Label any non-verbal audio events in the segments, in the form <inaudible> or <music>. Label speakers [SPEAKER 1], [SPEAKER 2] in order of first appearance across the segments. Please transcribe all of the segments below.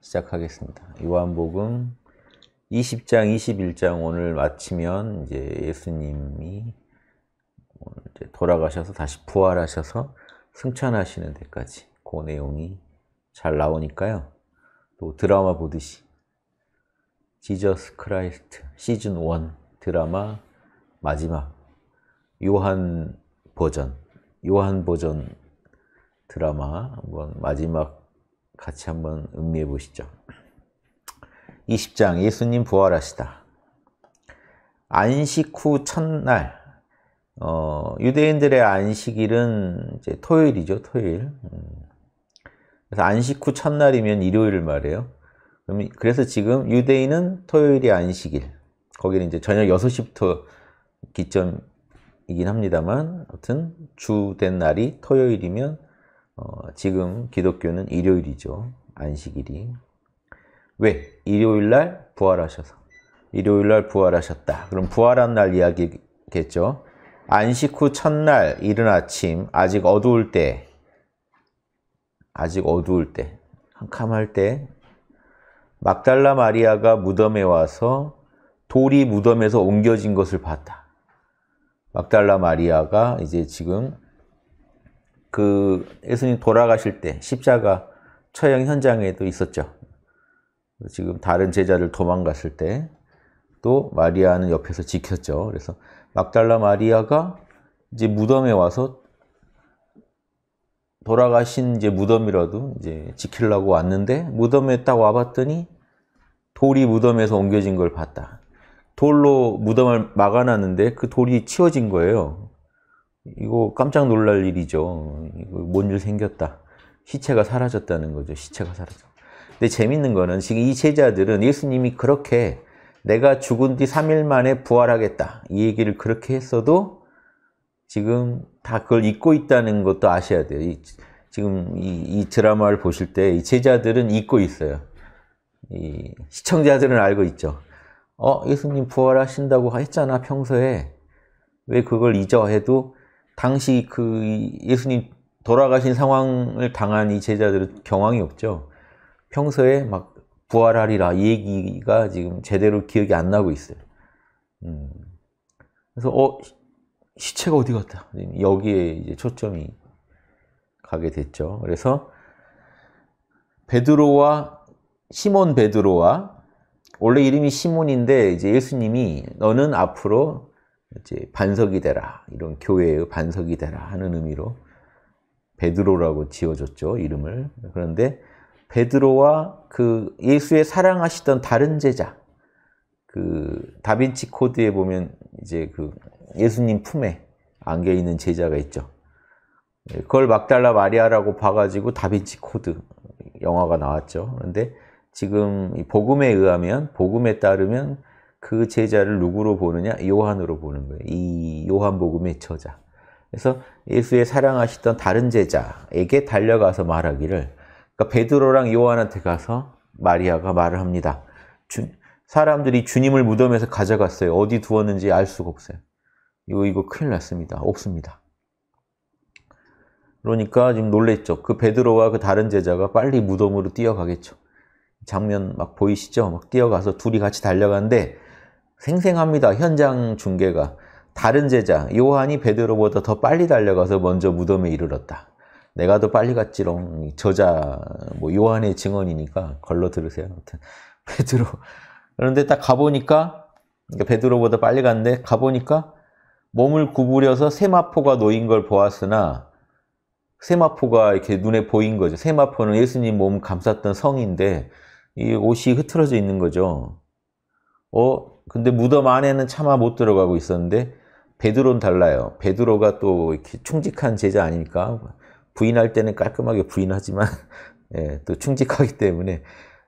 [SPEAKER 1] 시작하겠습니다. 요한복음 20장, 21장 오늘 마치면 이제 예수님이 이제 돌아가셔서 다시 부활하셔서 승천하시는 데까지 그 내용이 잘 나오니까요. 또 드라마 보듯이 지저스 크라이스트 시즌 1 드라마 마지막 요한 버전 요한 버전 드라마 한번 마지막 같이 한번 음미해 보시죠. 20장 예수님 부활하시다. 안식 후 첫날 어, 유대인들의 안식일은 이제 토요일이죠, 토요일. 음. 그래서 안식 후 첫날이면 일요일을 말해요. 그래서 지금 유대인은 토요일이 안식일. 거기는 이제 저녁 6시부터 기점이긴 합니다만, 하여튼 주된 날이 토요일이면 어, 지금 기독교는 일요일이죠. 안식일이. 왜? 일요일날 부활하셔서. 일요일날 부활하셨다. 그럼 부활한 날 이야기겠죠. 안식 후 첫날 이른 아침 아직 어두울 때 아직 어두울 때 캄캄할 때 막달라 마리아가 무덤에 와서 돌이 무덤에서 옮겨진 것을 봤다. 막달라 마리아가 이제 지금 그 예수님 돌아가실 때 십자가 처형 현장에도 있었죠. 지금 다른 제자를 도망갔을 때 또 마리아는 옆에서 지켰죠. 그래서 막달라 마리아가 이제 무덤에 와서 돌아가신 이제 무덤이라도 이제 지키려고 왔는데 무덤에 딱 와봤더니 돌이 무덤에서 옮겨진 걸 봤다. 돌로 무덤을 막아놨는데 그 돌이 치워진 거예요. 이거 깜짝 놀랄 일이죠. 뭔 일 생겼다. 시체가 사라졌다는 거죠. 시체가 사라져 근데 재밌는 거는 지금 이 제자들은 예수님이 그렇게 내가 죽은 뒤 3일 만에 부활하겠다. 이 얘기를 그렇게 했어도 지금 다 그걸 잊고 있다는 것도 아셔야 돼요. 이, 지금 이, 이, 드라마를 보실 때이 제자들은 잊고 있어요. 이 시청자들은 알고 있죠. 어, 예수님 부활하신다고 했잖아, 평소에. 왜 그걸 잊어 해도 당시 그 예수님 돌아가신 상황을 당한 이 제자들은 경황이 없죠. 평소에 막 부활하리라 이 얘기가 지금 제대로 기억이 안 나고 있어요. 음. 그래서 어 시체가 어디 갔다 여기에 이제 초점이 가게 됐죠. 그래서 베드로와 시몬 베드로와 원래 이름이 시몬인데 이제 예수님이 너는 앞으로 이제 반석이 되라 이런 교회의 반석이 되라 하는 의미로 베드로라고 지어줬죠 이름을 그런데 베드로와 그 예수의 사랑하시던 다른 제자 그 다빈치 코드에 보면 이제 그 예수님 품에 안겨 있는 제자가 있죠 예, 그걸 막달라 마리아라고 봐가지고 다빈치 코드 영화가 나왔죠 그런데 지금 복음에 의하면 복음에 따르면 그 제자를 누구로 보느냐? 요한으로 보는 거예요. 이 요한복음의 저자. 그래서 예수의 사랑하시던 다른 제자에게 달려가서 말하기를 그러니까 베드로랑 요한한테 가서 마리아가 말을 합니다. 주, 사람들이 주님을 무덤에서 가져갔어요. 어디 두었는지 알 수가 없어요. 이거 이거 큰일 났습니다. 없습니다. 그러니까 지금 놀랬죠. 그 베드로와 그 다른 제자가 빨리 무덤으로 뛰어가겠죠. 장면 막 보이시죠? 막 뛰어가서 둘이 같이 달려가는데 생생합니다. 현장 중계가. 다른 제자 요한이 베드로보다 더 빨리 달려가서 먼저 무덤에 이르렀다. 내가 더 빨리 갔지롱. 저자 뭐 요한의 증언이니까 걸러 들으세요. 아무튼 <laughs> 베드로. 그런데 딱 가보니까 그러니까 베드로보다 빨리 갔는데 가보니까 몸을 구부려서 세마포가 놓인 걸 보았으나 세마포가 이렇게 눈에 보인 거죠. 세마포는 예수님 몸 감쌌던 성인데 이 옷이 흐트러져 있는 거죠. 어, 근데 무덤 안에는 차마 못 들어가고 있었는데 베드로는 달라요. 베드로가 또 이렇게 충직한 제자 아닙니까? 부인할 때는 깔끔하게 부인하지만 <laughs> 예, 또 충직하기 때문에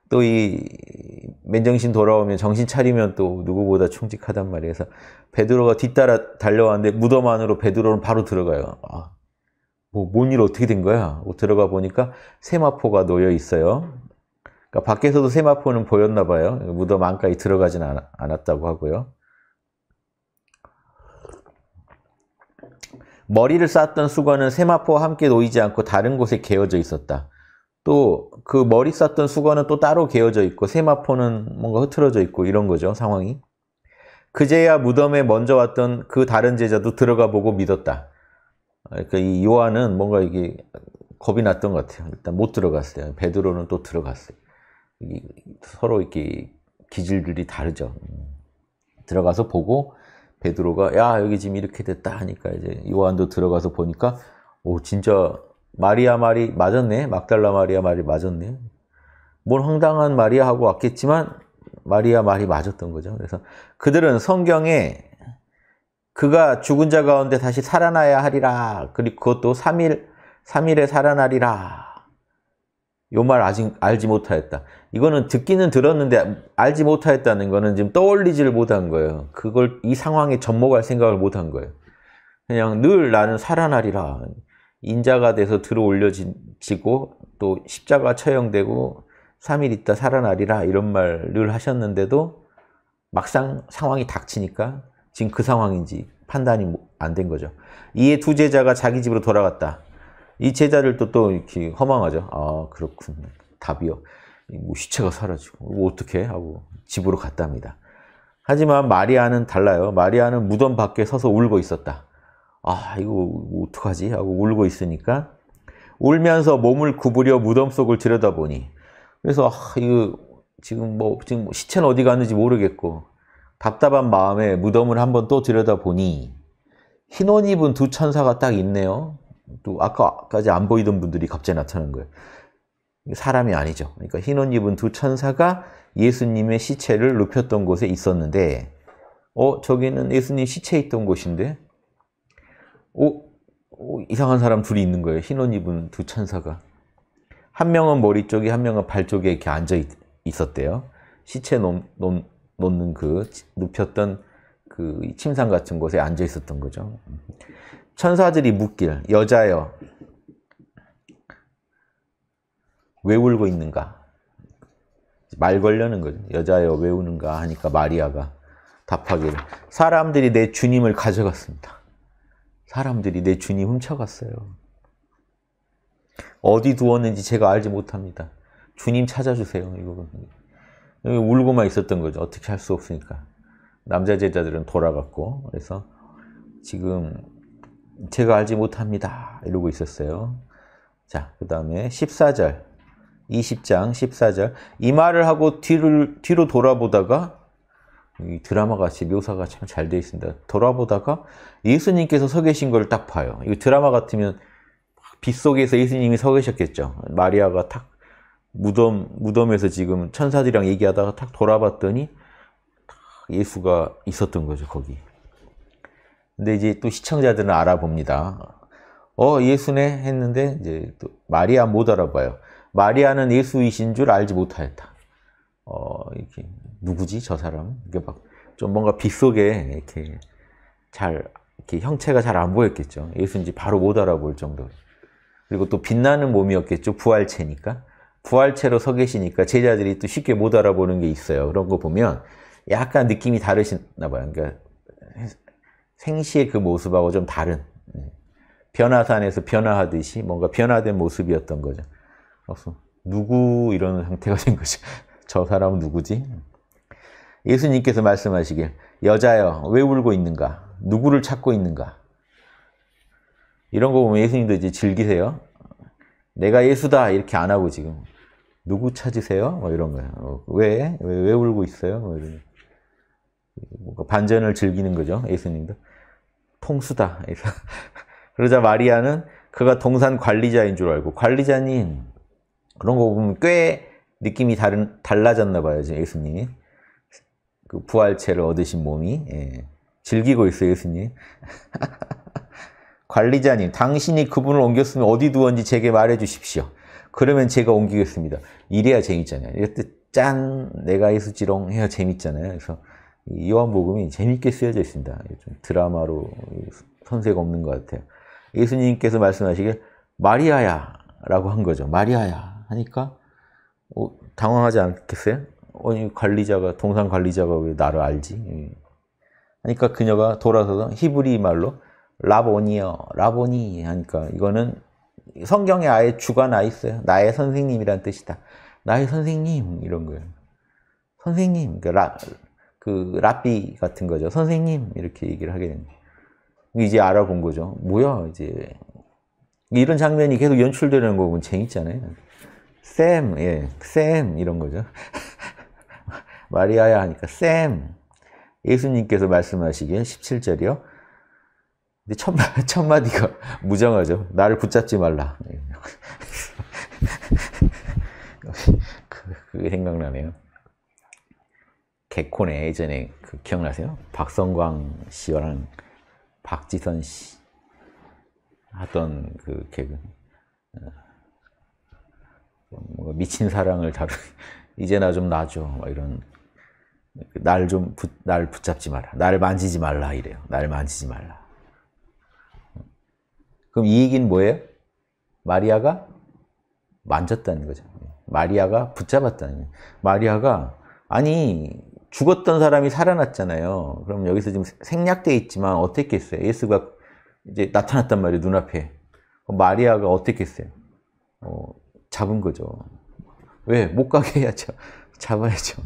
[SPEAKER 1] 또이 맨정신 돌아오면 정신 차리면 또 누구보다 충직하단 말이에요. 그래서 베드로가 뒤따라 달려왔는데 무덤 안으로 베드로는 바로 들어가요. 아, 뭐, 뭔일 어떻게 된 거야? 들어가 보니까 세마포가 놓여 있어요. 그러니까 밖에서도 세마포는 보였나 봐요. 무덤 안까지 들어가진 않, 않았다고 하고요. 머리를 쌌던 수건은 세마포와 함께 놓이지 않고 다른 곳에 개어져 있었다. 또 그 머리 쌌던 수건은 또 따로 개어져 있고 세마포는 뭔가 흐트러져 있고 이런 거죠 상황이. 그제야 무덤에 먼저 왔던 그 다른 제자도 들어가 보고 믿었다. 그러니까 이 요한은 뭔가 이게 겁이 났던 것 같아요. 일단 못 들어갔어요. 베드로는 또 들어갔어요. 서로 이렇게 기질들이 다르죠. 음. 들어가서 보고 베드로가 야 여기 지금 이렇게 됐다 하니까 이제 요한도 들어가서 보니까 오 진짜 마리아 말이 맞았네 막달라 마리아 말이 맞았네 뭘 황당한 마리아 하고 왔겠지만 마리아 말이 맞았던 거죠. 그래서 그들은 성경에 그가 죽은 자 가운데 다시 살아나야 하리라 그리고 그것도 3일 3일에 살아나리라 요 말 아직 알지 못하였다. 이거는 듣기는 들었는데 알지 못하였다는 거는 지금 떠올리지를 못한 거예요. 그걸 이 상황에 접목할 생각을 못한 거예요. 그냥 늘 나는 살아나리라. 인자가 돼서 들어올려지고 또 십자가 처형되고 3일 있다 살아나리라 이런 말 늘 하셨는데도 막상 상황이 닥치니까 지금 그 상황인지 판단이 뭐 안된 거죠. 이에 두 제자가 자기 집으로 돌아갔다. 이 제자들도 또 이렇게 허망하죠. 아 그렇군. 답이요. 뭐 시체가 사라지고 뭐 어떻게 하고 집으로 갔답니다. 하지만 마리아는 달라요. 마리아는 무덤 밖에 서서 울고 있었다. 아 이거 뭐 어떡하지 하고 울고 있으니까 울면서 몸을 구부려 무덤 속을 들여다보니 그래서 아, 이거 지금 뭐 지금 뭐 시체는 어디 갔는지 모르겠고 답답한 마음에 무덤을 한번 또 들여다보니 흰 옷 입은 두 천사가 딱 있네요. 또 아까까지 안 보이던 분들이 갑자기 나타난 거예요. 사람이 아니죠. 그러니까 흰 옷 입은 두 천사가 예수님의 시체를 눕혔던 곳에 있었는데, 어, 저기는 예수님 시체 있던 곳인데, 오, 어, 오 어, 이상한 사람 둘이 있는 거예요. 흰 옷 입은 두 천사가. 한 명은 머리 쪽에, 한 명은 발 쪽에 이렇게 앉아 있, 었대요 시체 놓, 놓, 놓는 그, 눕혔던 그 침상 같은 곳에 앉아 있었던 거죠. 천사들이 묻길, 여자여, 왜 울고 있는가? 말 걸려는 거죠. 여자여 왜 우는가 하니까 마리아가 답하기를 사람들이 내 주님을 가져갔습니다. 사람들이 내 주님 훔쳐갔어요. 어디 두었는지 제가 알지 못합니다. 주님 찾아주세요. 이거 여기 울고만 있었던 거죠. 어떻게 할 수 없으니까 남자 제자들은 돌아갔고 그래서 지금 제가 알지 못합니다. 이러고 있었어요. 자, 그 다음에 14절 20장 14절 이 말을 하고 뒤를, 뒤로 돌아보다가 이 드라마같이 묘사가 참 잘 되어 있습니다. 돌아보다가 예수님께서 서 계신 걸 딱 봐요. 이 드라마 같으면 빗속에서 예수님이 서 계셨겠죠. 마리아가 탁 무덤, 무덤에서 지금 천사들이랑 얘기하다가 탁 돌아봤더니 탁 예수가 있었던 거죠, 거기. 근데 이제 또 시청자들은 알아봅니다. 어, 예수네? 했는데 이제 또 마리아 못 알아봐요. 마리아는 예수이신 줄 알지 못하였다. 어, 이렇게 누구지 저 사람? 이게 막 좀 뭔가 빗속에 이렇게 잘 이렇게 형체가 잘 안 보였겠죠. 예수인지 바로 못 알아볼 정도로. 그리고 또 빛나는 몸이었겠죠. 부활체니까. 부활체로 서 계시니까 제자들이 또 쉽게 못 알아보는 게 있어요. 그런 거 보면 약간 느낌이 다르시나 봐요. 그러니까 생시의 그 모습하고 좀 다른 네. 변화산에서 변화하듯이 뭔가 변화된 모습이었던 거죠. 없어. 누구 이런 상태가 된 거지. <laughs> 저 사람은 누구지? 예수님께서 말씀하시길 여자여 왜 울고 있는가? 누구를 찾고 있는가? 이런 거 보면 예수님도 이제 즐기세요. 내가 예수다 이렇게 안 하고 지금 누구 찾으세요? 뭐 이런 거예요. 어, 왜? 왜, 왜 울고 있어요? 뭐 이런 반전을 즐기는 거죠. 예수님도 통수다. <laughs> 그러자 마리아는 그가 동산 관리자인 줄 알고 관리자님 그런 거 보면 꽤 느낌이 다른, 달라졌나 봐요, 지금 예수님이. 그 부활체를 얻으신 몸이. 예. 즐기고 있어요, 예수님. <laughs> 관리자님, 당신이 그분을 옮겼으면 어디 두었는지 제게 말해 주십시오. 그러면 제가 옮기겠습니다. 이래야 재밌잖아요. 이때 짠, 내가 예수지롱 해야 재밌잖아요. 그래서 요한복음이 재밌게 쓰여져 있습니다. 좀 드라마로 선세 없는 것 같아요. 예수님께서 말씀하시길 마리아야라고 한 거죠. 마리아야. 하니까 어, 당황하지 않겠어요? 아니 어, 관리자가 동산 관리자가 왜 나를 알지? 하니까 그녀가 돌아서서 히브리 말로 라보니어 라보니 하니까 이거는 성경에 아예 주가 나 있어요. 나의 선생님이란 뜻이다. 나의 선생님 이런 거예요. 선생님 그 라, 그 라비 같은 거죠. 선생님 이렇게 얘기를 하게 됩니다. 이제 알아본 거죠. 뭐야 이제 이런 장면이 계속 연출되는 거면 보 재밌잖아요. 쌤, 예, 쌤 이런 거죠. <laughs> 마리아야 하니까 쌤. 예수님께서 말씀하시기에 17절이요. 근데 첫, <laughs> 첫 마디가 무정하죠. 나를 붙잡지 말라. <laughs> 그, 그게 생각나네요. 개콘에 예전에 그 기억나세요? 박성광 씨랑 박지선 씨 하던 그 개그. 어. 미친 사랑을 다룬 이제 나 좀 놔줘 막 이런 날 좀 날 붙잡지 마라 날 만지지 말라 이래요 날 만지지 말라 그럼 이익인 뭐예요? 마리아가 만졌다는 거죠 마리아가 붙잡았다는 거예요 마리아가 아니 죽었던 사람이 살아났잖아요 그럼 여기서 지금 생략돼 있지만 어떻게 어요 예수가 이제 나타났단 말이에요 눈앞에 마리아가 어떻게 어요 어, 잡은 거죠. 왜? 못 가게 해야죠. 잡아야죠.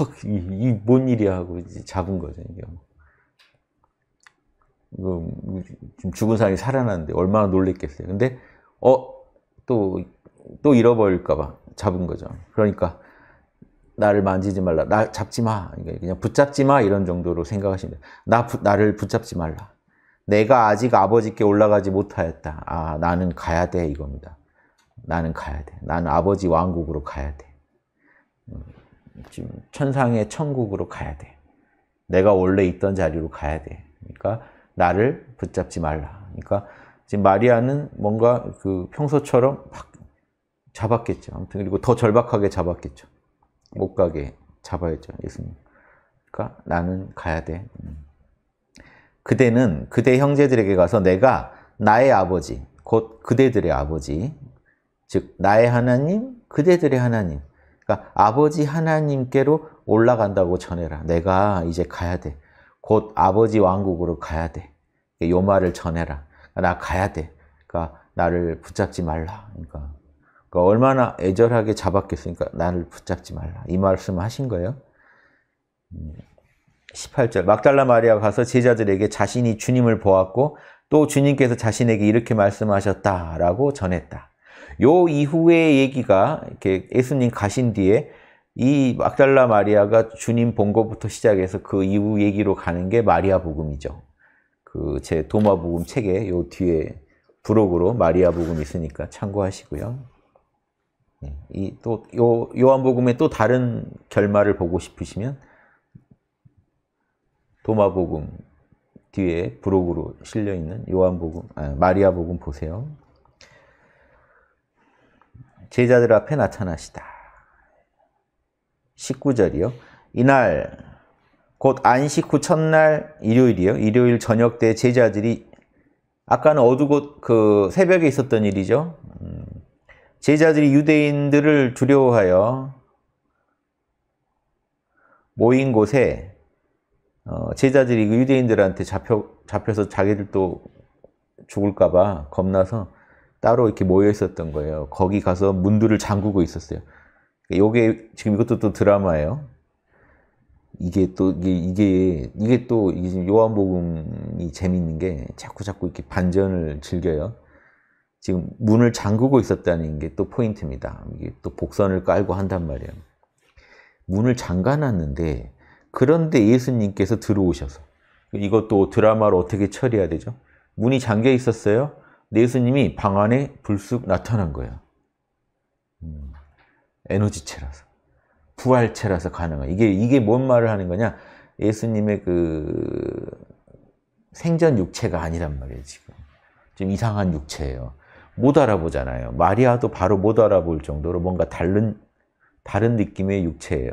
[SPEAKER 1] 헉, 이, 이뭔 일이야 하고 잡은 거죠, 이게. 이거 뭐 지금 죽은 사람이 살아났는데 얼마나 놀랬겠어요. 근데 어, 또, 또 잃어버릴까봐 잡은 거죠. 그러니까 나를 만지지 말라. 나 잡지 마. 그냥 붙잡지 마. 이런 정도로 생각하시면 돼요. 나, 부, 나를 붙잡지 말라. 내가 아직 아버지께 올라가지 못하였다. 아, 나는 가야 돼. 이겁니다. 나는 가야 돼. 나는 아버지 왕국으로 가야 돼. 지금 천상의 천국으로 가야 돼. 내가 원래 있던 자리로 가야 돼. 그러니까 나를 붙잡지 말라. 그러니까 지금 마리아는 뭔가 그 평소처럼 막 잡았겠죠. 아무튼 그리고 더 절박하게 잡았겠죠. 못 가게 잡아야죠. 예수님. 그러니까 나는 가야 돼. 그대는 그대 형제들에게 가서 내가 나의 아버지, 곧 그대들의 아버지, 즉 나의 하나님, 그대들의 하나님. 그러니까 아버지 하나님께로 올라간다고 전해라. 내가 이제 가야 돼. 곧 아버지 왕국으로 가야 돼. 요 말을 전해라. 그러니까 나 가야 돼. 그러니까 나를 붙잡지 말라. 그러니까, 그러니까 얼마나 애절하게 잡았겠습니까? 나를 붙잡지 말라. 이 말씀 하신 거예요. 18절 음, 막달라 마리아가 가서 제자들에게 자신이 주님을 보았고 또 주님께서 자신에게 이렇게 말씀하셨다라고 전했다. 요 이후의 얘기가 이렇게 예수님 가신 뒤에 이 막달라 마리아가 주님 본 것부터 시작해서 그 이후 얘기로 가는 게 마리아 복음이죠. 그 제 도마 복음 책에 요 뒤에 부록으로 마리아 복음 있으니까 참고하시고요. 네, 이또 요 요한복음의 또 다른 결말을 보고 싶으시면 도마복음 뒤에 부록으로 실려 있는 요한복음 아, 마리아복음 보세요. 제자들 앞에 나타나시다. 19절이요. 이날 곧 안식 후 첫날 일요일이요. 일요일 저녁 때 제자들이 아까는 어두고 그 새벽에 있었던 일이죠. 음, 제자들이 유대인들을 두려워하여 모인 곳에 어, 제자들이 그 유대인들한테 잡혀 잡혀서 자기들도 죽을까봐 겁나서 따로 이렇게 모여 있었던 거예요. 거기 가서 문들을 잠그고 있었어요. 요게 지금 이것도 또 드라마예요. 이게 또 이게 이게 이게 또 이게 지금 요한복음이 재밌는 게 자꾸 자꾸 이렇게 반전을 즐겨요. 지금 문을 잠그고 있었다는 게 또 포인트입니다. 이게 또 복선을 깔고 한단 말이에요. 문을 잠가놨는데 그런데 예수님께서 들어오셔서 이것도 드라마로 어떻게 처리해야 되죠? 문이 잠겨 있었어요. 예수님이 방 안에 불쑥 나타난 거예요. 음, 에너지체라서 부활체라서 가능한 이게 이게 뭔 말을 하는 거냐? 예수님의 그 생전 육체가 아니란 말이에요 지금 좀 이상한 육체예요. 못 알아보잖아요. 마리아도 바로 못 알아볼 정도로 뭔가 다른 다른 느낌의 육체예요.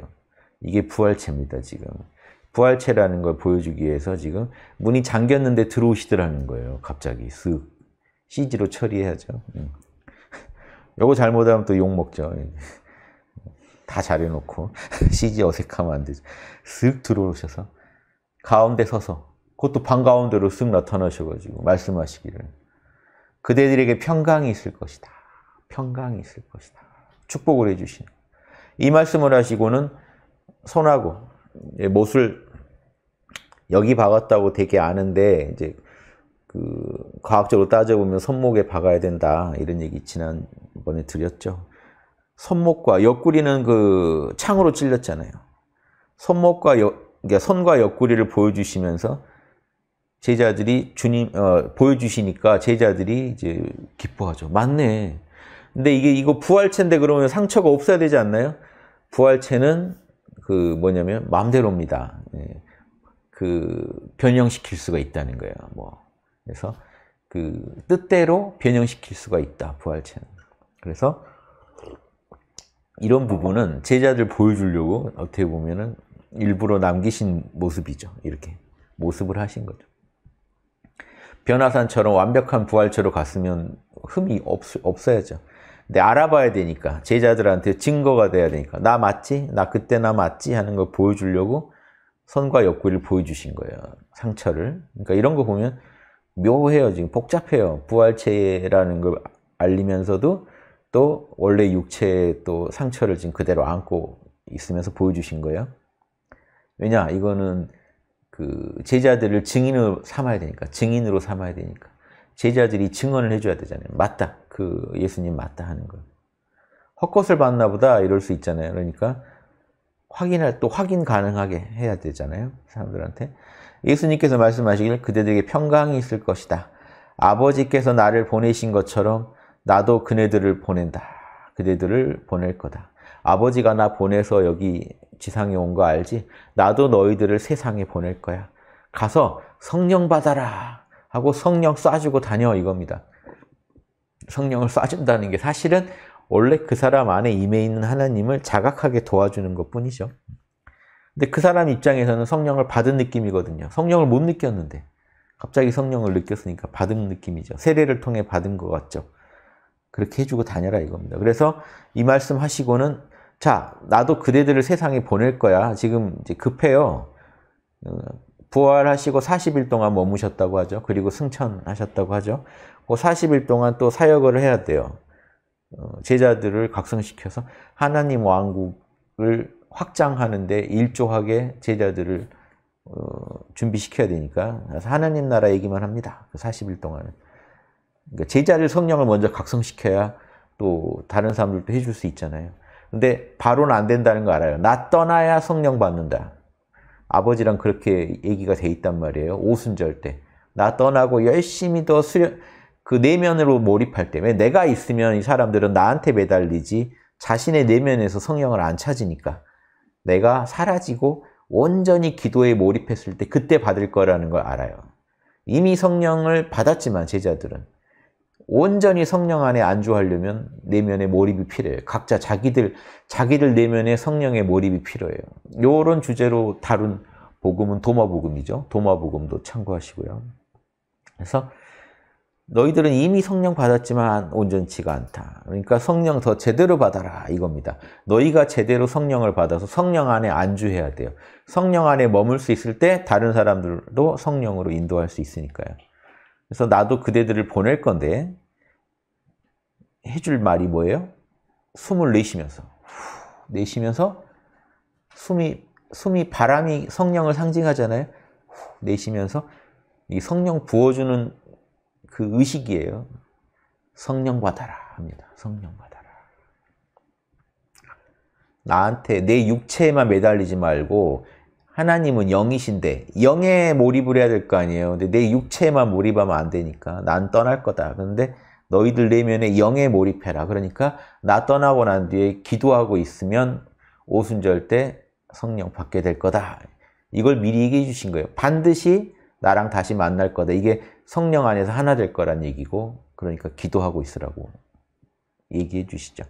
[SPEAKER 1] 이게 부활체입니다 지금. 부활체라는 걸 보여주기 위해서 지금 문이 잠겼는데 들어오시더라는 거예요. 갑자기 쓱. CG로 처리해야죠. 예. <laughs> 요거 잘못하면 또욕 먹죠. 예. 다 잘해놓고 <laughs> CG 어색하면 안 되죠. 쓱 들어오셔서 가운데 서서 그것도 방 가운데로 쓱 나타나셔가지고 말씀하시기를 그대들에게 평강이 있을 것이다. 평강이 있을 것이다. 축복을 해주시는 이 말씀을 하시고는 손하고 예, 못을 여기 박았다고 되게 아는데 이제 그 과학적으로 따져보면 손목에 박아야 된다 이런 얘기 지난번에 드렸죠. 손목과 옆구리는 그 창으로 찔렸잖아요. 손목과 옆, 그러니까 손과 옆구리를 보여주시면서 제자들이 주님 어, 보여주시니까 제자들이 이제 기뻐하죠. 맞네. 근데 이게 이거 부활체인데 그러면 상처가 없어야 되지 않나요? 부활체는 그 뭐냐면 마음대로입니다. 예. 그 변형시킬 수가 있다는 거예요. 뭐 그래서 그 뜻대로 변형시킬 수가 있다. 부활체는. 그래서 이런 부분은 제자들 보여주려고 어떻게 보면은 일부러 남기신 모습이죠. 이렇게 모습을 하신 거죠. 변화산처럼 완벽한 부활체로 갔으면 흠이 없, 없어야죠. 근데 알아봐야 되니까 제자들한테 증거가 돼야 되니까 나 맞지? 나 그때 나 맞지? 하는 걸 보여주려고 선과 역구를 리 보여주신 거예요. 상처를. 그러니까 이런 거 보면 묘해요. 지금 복잡해요. 부활체라는 걸 알리면서도 또 원래 육체의 또 상처를 지금 그대로 안고 있으면서 보여주신 거예요. 왜냐? 이거는 그 제자들을 증인으로 삼아야 되니까. 증인으로 삼아야 되니까. 제자들이 증언을 해줘야 되잖아요. 맞다. 그 예수님 맞다 하는 거. 헛것을 봤나 보다 이럴 수 있잖아요. 그러니까 확인할 또 확인 가능하게 해야 되잖아요. 사람들한테. 예수님께서 말씀하시길 그대들에게 평강이 있을 것이다. 아버지께서 나를 보내신 것처럼 나도 그네들을 보낸다. 그대들을 보낼 거다. 아버지가 나 보내서 여기 지상에 온 거 알지? 나도 너희들을 세상에 보낼 거야. 가서 성령 받아라 하고 성령 쏴주고 다녀 이겁니다. 성령을 쏴준다는 게 사실은 원래 그 사람 안에 임해 있는 하나님을 자각하게 도와주는 것 뿐이죠. 근데 그 사람 입장에서는 성령을 받은 느낌이거든요. 성령을 못 느꼈는데 갑자기 성령을 느꼈으니까 받은 느낌이죠. 세례를 통해 받은 것 같죠. 그렇게 해주고 다녀라 이겁니다. 그래서 이 말씀 하시고는 자 나도 그대들을 세상에 보낼 거야. 지금 이제 급해요. 어, 부활하시고 40일 동안 머무셨다고 하죠. 그리고 승천하셨다고 하죠. 그 40일 동안 또 사역을 해야 돼요. 어, 제자들을 각성시켜서 하나님 왕국을 확장하는 데 일조하게 제자들을 어, 준비시켜야 되니까 하나님 나라 얘기만 합니다. 40일 그 동안은. 그러니까 제자를 성령을 먼저 각성시켜야 또 다른 사람들도 해줄 수 있잖아요. 근데 바로는 안 된다는 거 알아요. 나 떠나야 성령 받는다. 아버지랑 그렇게 얘기가 돼 있단 말이에요. 오순절 때. 나 떠나고 열심히 더 수련, 그 내면으로 몰입할 때. 왜 내가 있으면 이 사람들은 나한테 매달리지 자신의 내면에서 성령을 안 찾으니까. 내가 사라지고 온전히 기도에 몰입했을 때 그때 받을 거라는 걸 알아요. 이미 성령을 받았지만 제자들은 온전히 성령 안에 안주하려면 내면의 몰입이 필요해요. 각자 자기들 자기들 내면의 성령의 몰입이 필요해요. 요런 주제로 다룬 복음은 도마복음이죠. 도마복음도 참고하시고요. 그래서 너희들은 이미 성령 받았지만 온전치가 않다. 그러니까 성령 더 제대로 받아라 이겁니다. 너희가 제대로 성령을 받아서 성령 안에 안주해야 돼요. 성령 안에 머물 수 있을 때 다른 사람들도 성령으로 인도할 수 있으니까요. 그래서 나도 그대들을 보낼 건데 해줄 말이 뭐예요? 숨을 내쉬면서 후, 내쉬면서 숨이 숨이 바람이 성령을 상징하잖아요. 후, 내쉬면서 이 성령 부어주는 그 의식이에요. 성령 받아라 합니다. 성령 받아라. 나한테 내 육체에만 매달리지 말고 하나님은 영이신데 영에 몰입을 해야 될 거 아니에요. 근데 내 육체에만 몰입하면 안 되니까 난 떠날 거다. 그런데 너희들 내면에 네 영에 몰입해라. 그러니까 나 떠나고 난 뒤에 기도하고 있으면 오순절 때 성령 받게 될 거다. 이걸 미리 얘기해 주신 거예요. 반드시 나랑 다시 만날 거다. 이게 성령 안에서 하나 될 거란 얘기고 그러니까 기도하고 있으라고 얘기해 주시죠.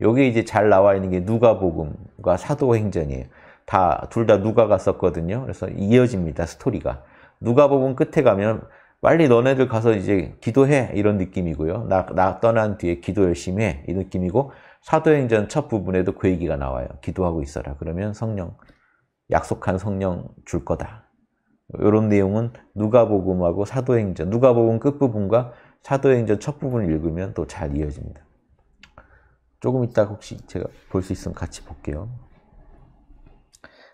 [SPEAKER 1] 여기 이제 잘 나와 있는 게 누가복음과 사도행전이에요. 다 둘 다 누가가 썼거든요. 그래서 이어집니다 스토리가. 누가복음 끝에 가면 빨리 너네들 가서 이제 기도해 이런 느낌이고요. 나, 나 떠난 뒤에 기도 열심히 해이 느낌이고 사도행전 첫 부분에도 그 얘기가 나와요. 기도하고 있어라. 그러면 성령 약속한 성령 줄 거다. 이런 내용은 누가복음하고 사도행전, 누가복음 끝부분과 사도행전 첫 부분을 읽으면 또 잘 이어집니다. 조금 이따 혹시 제가 볼 수 있으면 같이 볼게요.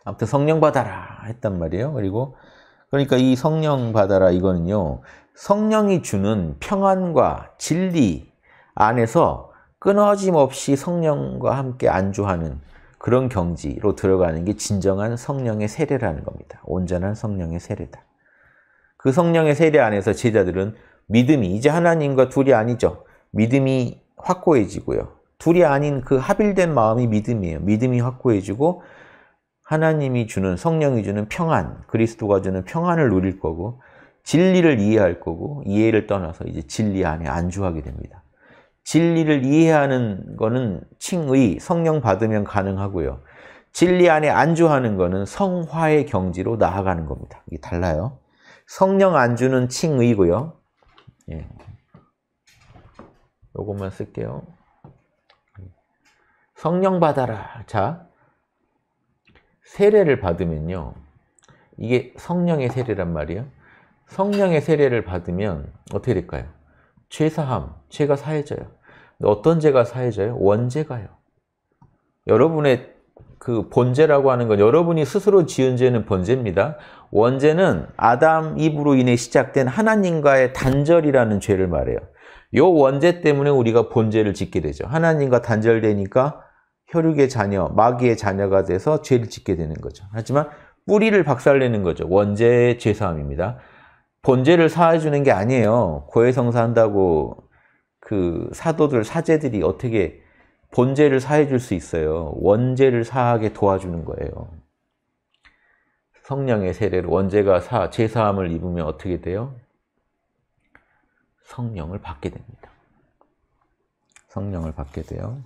[SPEAKER 1] 아무튼 성령 받아라 했단 말이에요. 그리고 그러니까 이 성령 받아라 이거는요. 성령이 주는 평안과 진리 안에서 끊어짐 없이 성령과 함께 안주하는 그런 경지로 들어가는 게 진정한 성령의 세례라는 겁니다. 온전한 성령의 세례다. 그 성령의 세례 안에서 제자들은 믿음이 이제 하나님과 둘이 아니죠. 믿음이 확고해지고요. 둘이 아닌 그 합일된 마음이 믿음이에요. 믿음이 확고해지고 하나님이 주는 성령이 주는 평안, 그리스도가 주는 평안을 누릴 거고 진리를 이해할 거고 이해를 떠나서 이제 진리 안에 안주하게 됩니다. 진리를 이해하는 것은 칭의, 성령 받으면 가능하고요. 진리 안에 안주하는 것은 성화의 경지로 나아가는 겁니다. 이게 달라요. 성령 안주는 칭의고요. 예. 요것만 쓸게요. 성령 받아라. 자, 세례를 받으면요. 이게 성령의 세례란 말이에요. 성령의 세례를 받으면 어떻게 될까요? 죄사함, 죄가 사해져요. 어떤 죄가 사해져요? 원죄가요. 여러분의 그 본죄라고 하는 건 여러분이 스스로 지은 죄는 본죄입니다. 원죄는 아담 입으로 인해 시작된 하나님과의 단절이라는 죄를 말해요. 요 원죄 때문에 우리가 본죄를 짓게 되죠. 하나님과 단절되니까 혈육의 자녀, 마귀의 자녀가 돼서 죄를 짓게 되는 거죠. 하지만 뿌리를 박살내는 거죠. 원죄의 죄사함입니다. 본죄를 사해주는 게 아니에요. 고해성사한다고 그 사도들, 사제들이 어떻게 본죄를 사해줄 수 있어요. 원죄를 사하게 도와주는 거예요. 성령의 세례로 원죄가 사, 제사함을 입으면 어떻게 돼요? 성령을 받게 됩니다. 성령을 받게 돼요.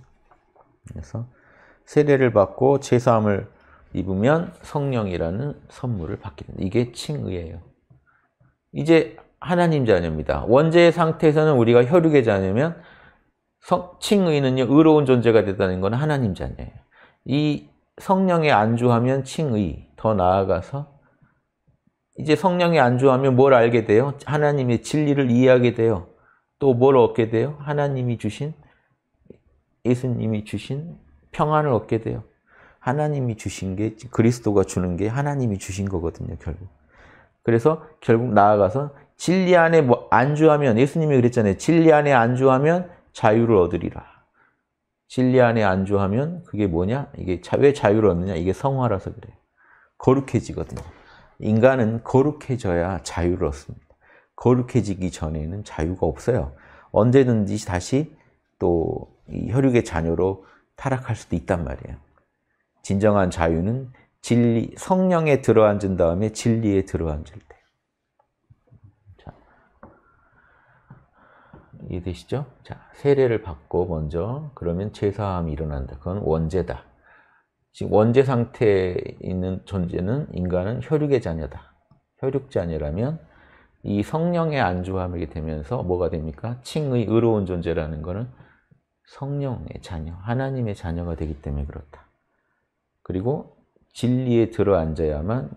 [SPEAKER 1] 그래서 세례를 받고 제사함을 입으면 성령이라는 선물을 받게 됩니다. 이게 칭의예요. 이제 하나님 자녀입니다. 원죄의 상태에서는 우리가 혈육의 자녀면 칭의는요 의로운 존재가 되다는 건 하나님 자녀예요. 이 성령에 안주하면 칭의 더 나아가서 이제 성령에 안주하면 뭘 알게 돼요? 하나님의 진리를 이해하게 돼요. 또 뭘 얻게 돼요? 하나님이 주신 예수님이 주신 평안을 얻게 돼요. 하나님이 주신 게 그리스도가 주는 게 하나님이 주신 거거든요, 결국. 그래서 결국 나아가서 진리 안에 뭐 안주하면 예수님이 그랬잖아요. 진리 안에 안주하면 자유를 얻으리라. 진리 안에 안주하면 그게 뭐냐? 이게 왜 자유를 얻느냐? 이게 성화라서 그래요. 거룩해지거든요. 인간은 거룩해져야 자유를 얻습니다. 거룩해지기 전에는 자유가 없어요. 언제든지 다시 또 혈육의 자녀로 타락할 수도 있단 말이에요. 진정한 자유는 진리, 성령에 들어앉은 다음에 진리에 들어앉을 때. 이해되시죠? 자, 세례를 받고 먼저 그러면 제사함이 일어난다. 그건 원죄다. 지금 원죄 상태에 있는 존재는 인간은 혈육의 자녀다. 혈육 자녀라면 이 성령의 안주함이 되면서 뭐가 됩니까? 칭의 의로운 존재라는 것은 성령의 자녀, 하나님의 자녀가 되기 때문에 그렇다. 그리고 진리에 들어앉아야만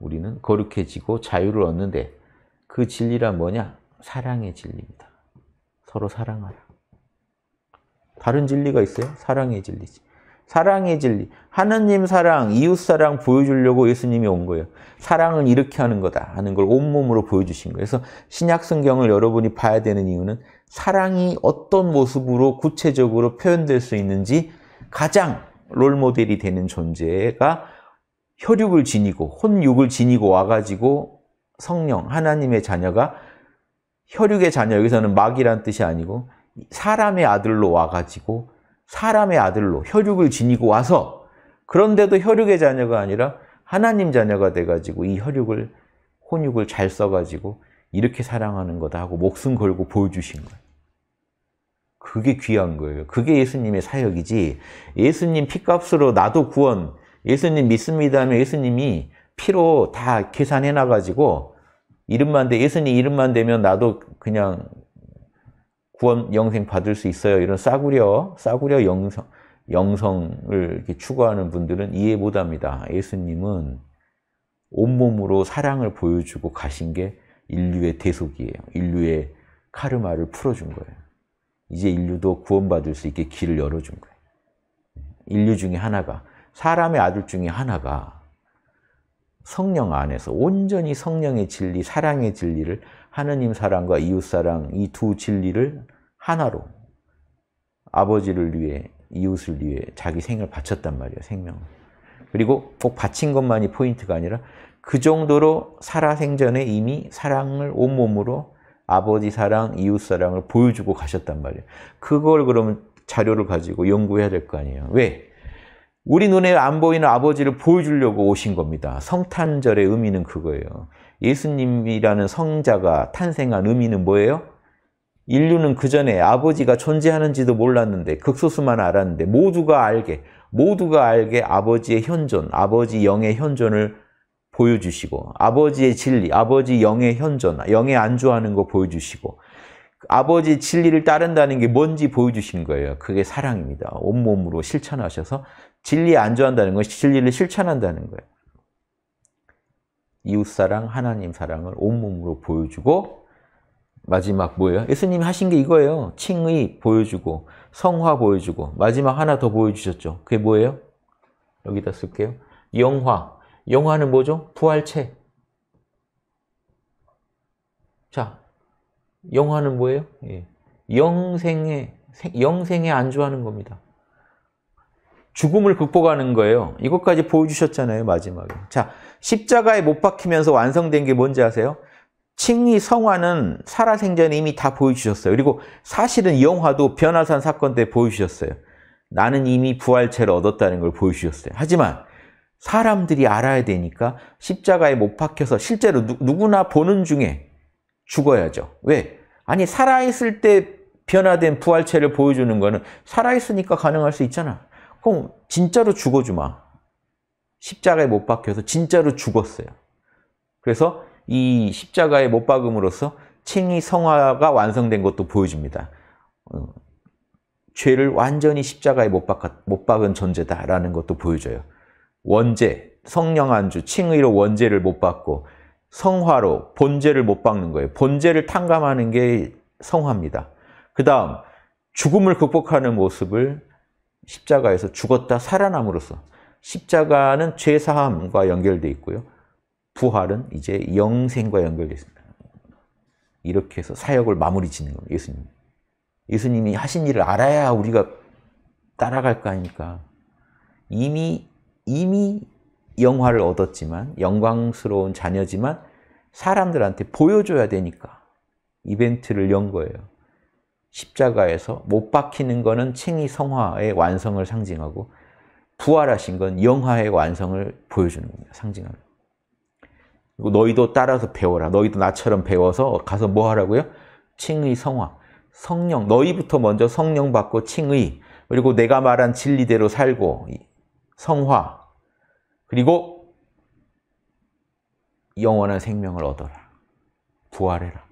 [SPEAKER 1] 우리는 거룩해지고 자유를 얻는데 그 진리란 뭐냐? 사랑의 진리입니다. 서로 사랑하라. 다른 진리가 있어요? 사랑의 진리지. 사랑의 진리. 하느님 사랑, 이웃 사랑 보여주려고 예수님이 온 거예요. 사랑은 이렇게 하는 거다 하는 걸 온몸으로 보여주신 거예요. 그래서 신약 성경을 여러분이 봐야 되는 이유는 사랑이 어떤 모습으로 구체적으로 표현될 수 있는지 가장 롤모델이 되는 존재가 혈육을 지니고 혼육을 지니고 와가지고 성령, 하나님의 자녀가 혈육의 자녀, 여기서는 막이란 뜻이 아니고 사람의 아들로 와가지고 사람의 아들로 혈육을 지니고 와서 그런데도 혈육의 자녀가 아니라 하나님 자녀가 돼가지고 이 혈육을 혼육을 잘 써가지고 이렇게 사랑하는 거다 하고 목숨 걸고 보여주신 거예요. 그게 귀한 거예요. 그게 예수님의 사역이지 예수님 피값으로 나도 구원 예수님 믿습니다 하면 예수님이 피로 다 계산해 놔가지고 이름만 돼 예수님 이름만 되면 나도 그냥 구원 영생 받을 수 있어요. 이런 싸구려 싸구려 영성 영성을 추구하는 분들은 이해 못합니다. 예수님은 온몸으로 사랑을 보여주고 가신 게 인류의 대속이에요. 인류의 카르마를 풀어준 거예요. 이제 인류도 구원받을 수 있게 길을 열어준 거예요. 인류 중에 하나가, 사람의 아들 중에 하나가 성령 안에서 온전히 성령의 진리, 사랑의 진리를 하느님 사랑과 이웃 사랑 이 두 진리를 하나로 아버지를 위해 이웃을 위해 자기 생을 바쳤단 말이에요. 생명. 을 그리고 꼭 바친 것만이 포인트가 아니라 그 정도로 살아생전에 이미 사랑을 온몸으로 아버지 사랑, 이웃 사랑을 보여주고 가셨단 말이에요. 그걸 그러면 자료를 가지고 연구해야 될 거 아니에요. 왜? 우리 눈에 안 보이는 아버지를 보여주려고 오신 겁니다. 성탄절의 의미는 그거예요. 예수님이라는 성자가 탄생한 의미는 뭐예요? 인류는 그 전에 아버지가 존재하는지도 몰랐는데 극소수만 알았는데 모두가 알게 모두가 알게 아버지의 현존, 아버지 영의 현존을 보여주시고 아버지의 진리, 아버지 영의 현존, 영에 안주하는 거 보여주시고 아버지 진리를 따른다는 게 뭔지 보여주신 거예요. 그게 사랑입니다. 온몸으로 실천하셔서 진리에 안주한다는 건 진리를 실천한다는 거예요. 이웃사랑, 하나님 사랑을 온몸으로 보여주고 마지막 뭐예요? 예수님이 하신 게 이거예요. 칭의 보여주고 성화 보여주고 마지막 하나 더 보여주셨죠. 그게 뭐예요? 여기다 쓸게요. 영화. 영화는 뭐죠? 부활체. 자, 영화는 뭐예요? 예. 영생에, 영생에 안주하는 겁니다. 죽음을 극복하는 거예요. 이것까지 보여주셨잖아요, 마지막에. 자, 십자가에 못 박히면서 완성된 게 뭔지 아세요? 칭의 성화는 살아생전에 이미 다 보여주셨어요. 그리고 사실은 영화도 변화산 사건 때 보여주셨어요. 나는 이미 부활체를 얻었다는 걸 보여주셨어요. 하지만 사람들이 알아야 되니까 십자가에 못 박혀서 실제로 누, 누구나 보는 중에 죽어야죠. 왜? 아니, 살아있을 때 변화된 부활체를 보여주는 거는 살아있으니까 가능할 수 있잖아. 그럼 진짜로 죽어주마. 십자가에 못 박혀서 진짜로 죽었어요. 그래서 이 십자가에 못 박음으로써 칭의 성화가 완성된 것도 보여집니다 어, 죄를 완전히 십자가에 못, 박았, 못 박은 존재다라는 것도 보여줘요. 원죄, 성령 안주, 칭의로 원죄를 못박고 성화로 본죄를 못 박는 거예요. 본죄를 탕감하는 게 성화입니다. 그 다음 죽음을 극복하는 모습을 십자가에서 죽었다 살아남으로써 십자가는 죄사함과 연결되어 있고요. 부활은 이제 영생과 연결되어 있습니다. 이렇게 해서 사역을 마무리 짓는 겁니다. 예수님. 예수님이 하신 일을 알아야 우리가 따라갈 거 아닙니까? 이미, 이미 영화를 얻었지만, 영광스러운 자녀지만, 사람들한테 보여줘야 되니까 이벤트를 연 거예요. 십자가에서 못 박히는 것은 칭의 성화의 완성을 상징하고 부활하신 건 영화의 완성을 보여주는 겁니다. 상징합니다. 그리고 너희도 따라서 배워라. 너희도 나처럼 배워서 가서 뭐 하라고요? 칭의 성화. 성령. 너희부터 먼저 성령 받고 칭의. 그리고 내가 말한 진리대로 살고 성화. 그리고 영원한 생명을 얻어라. 부활해라.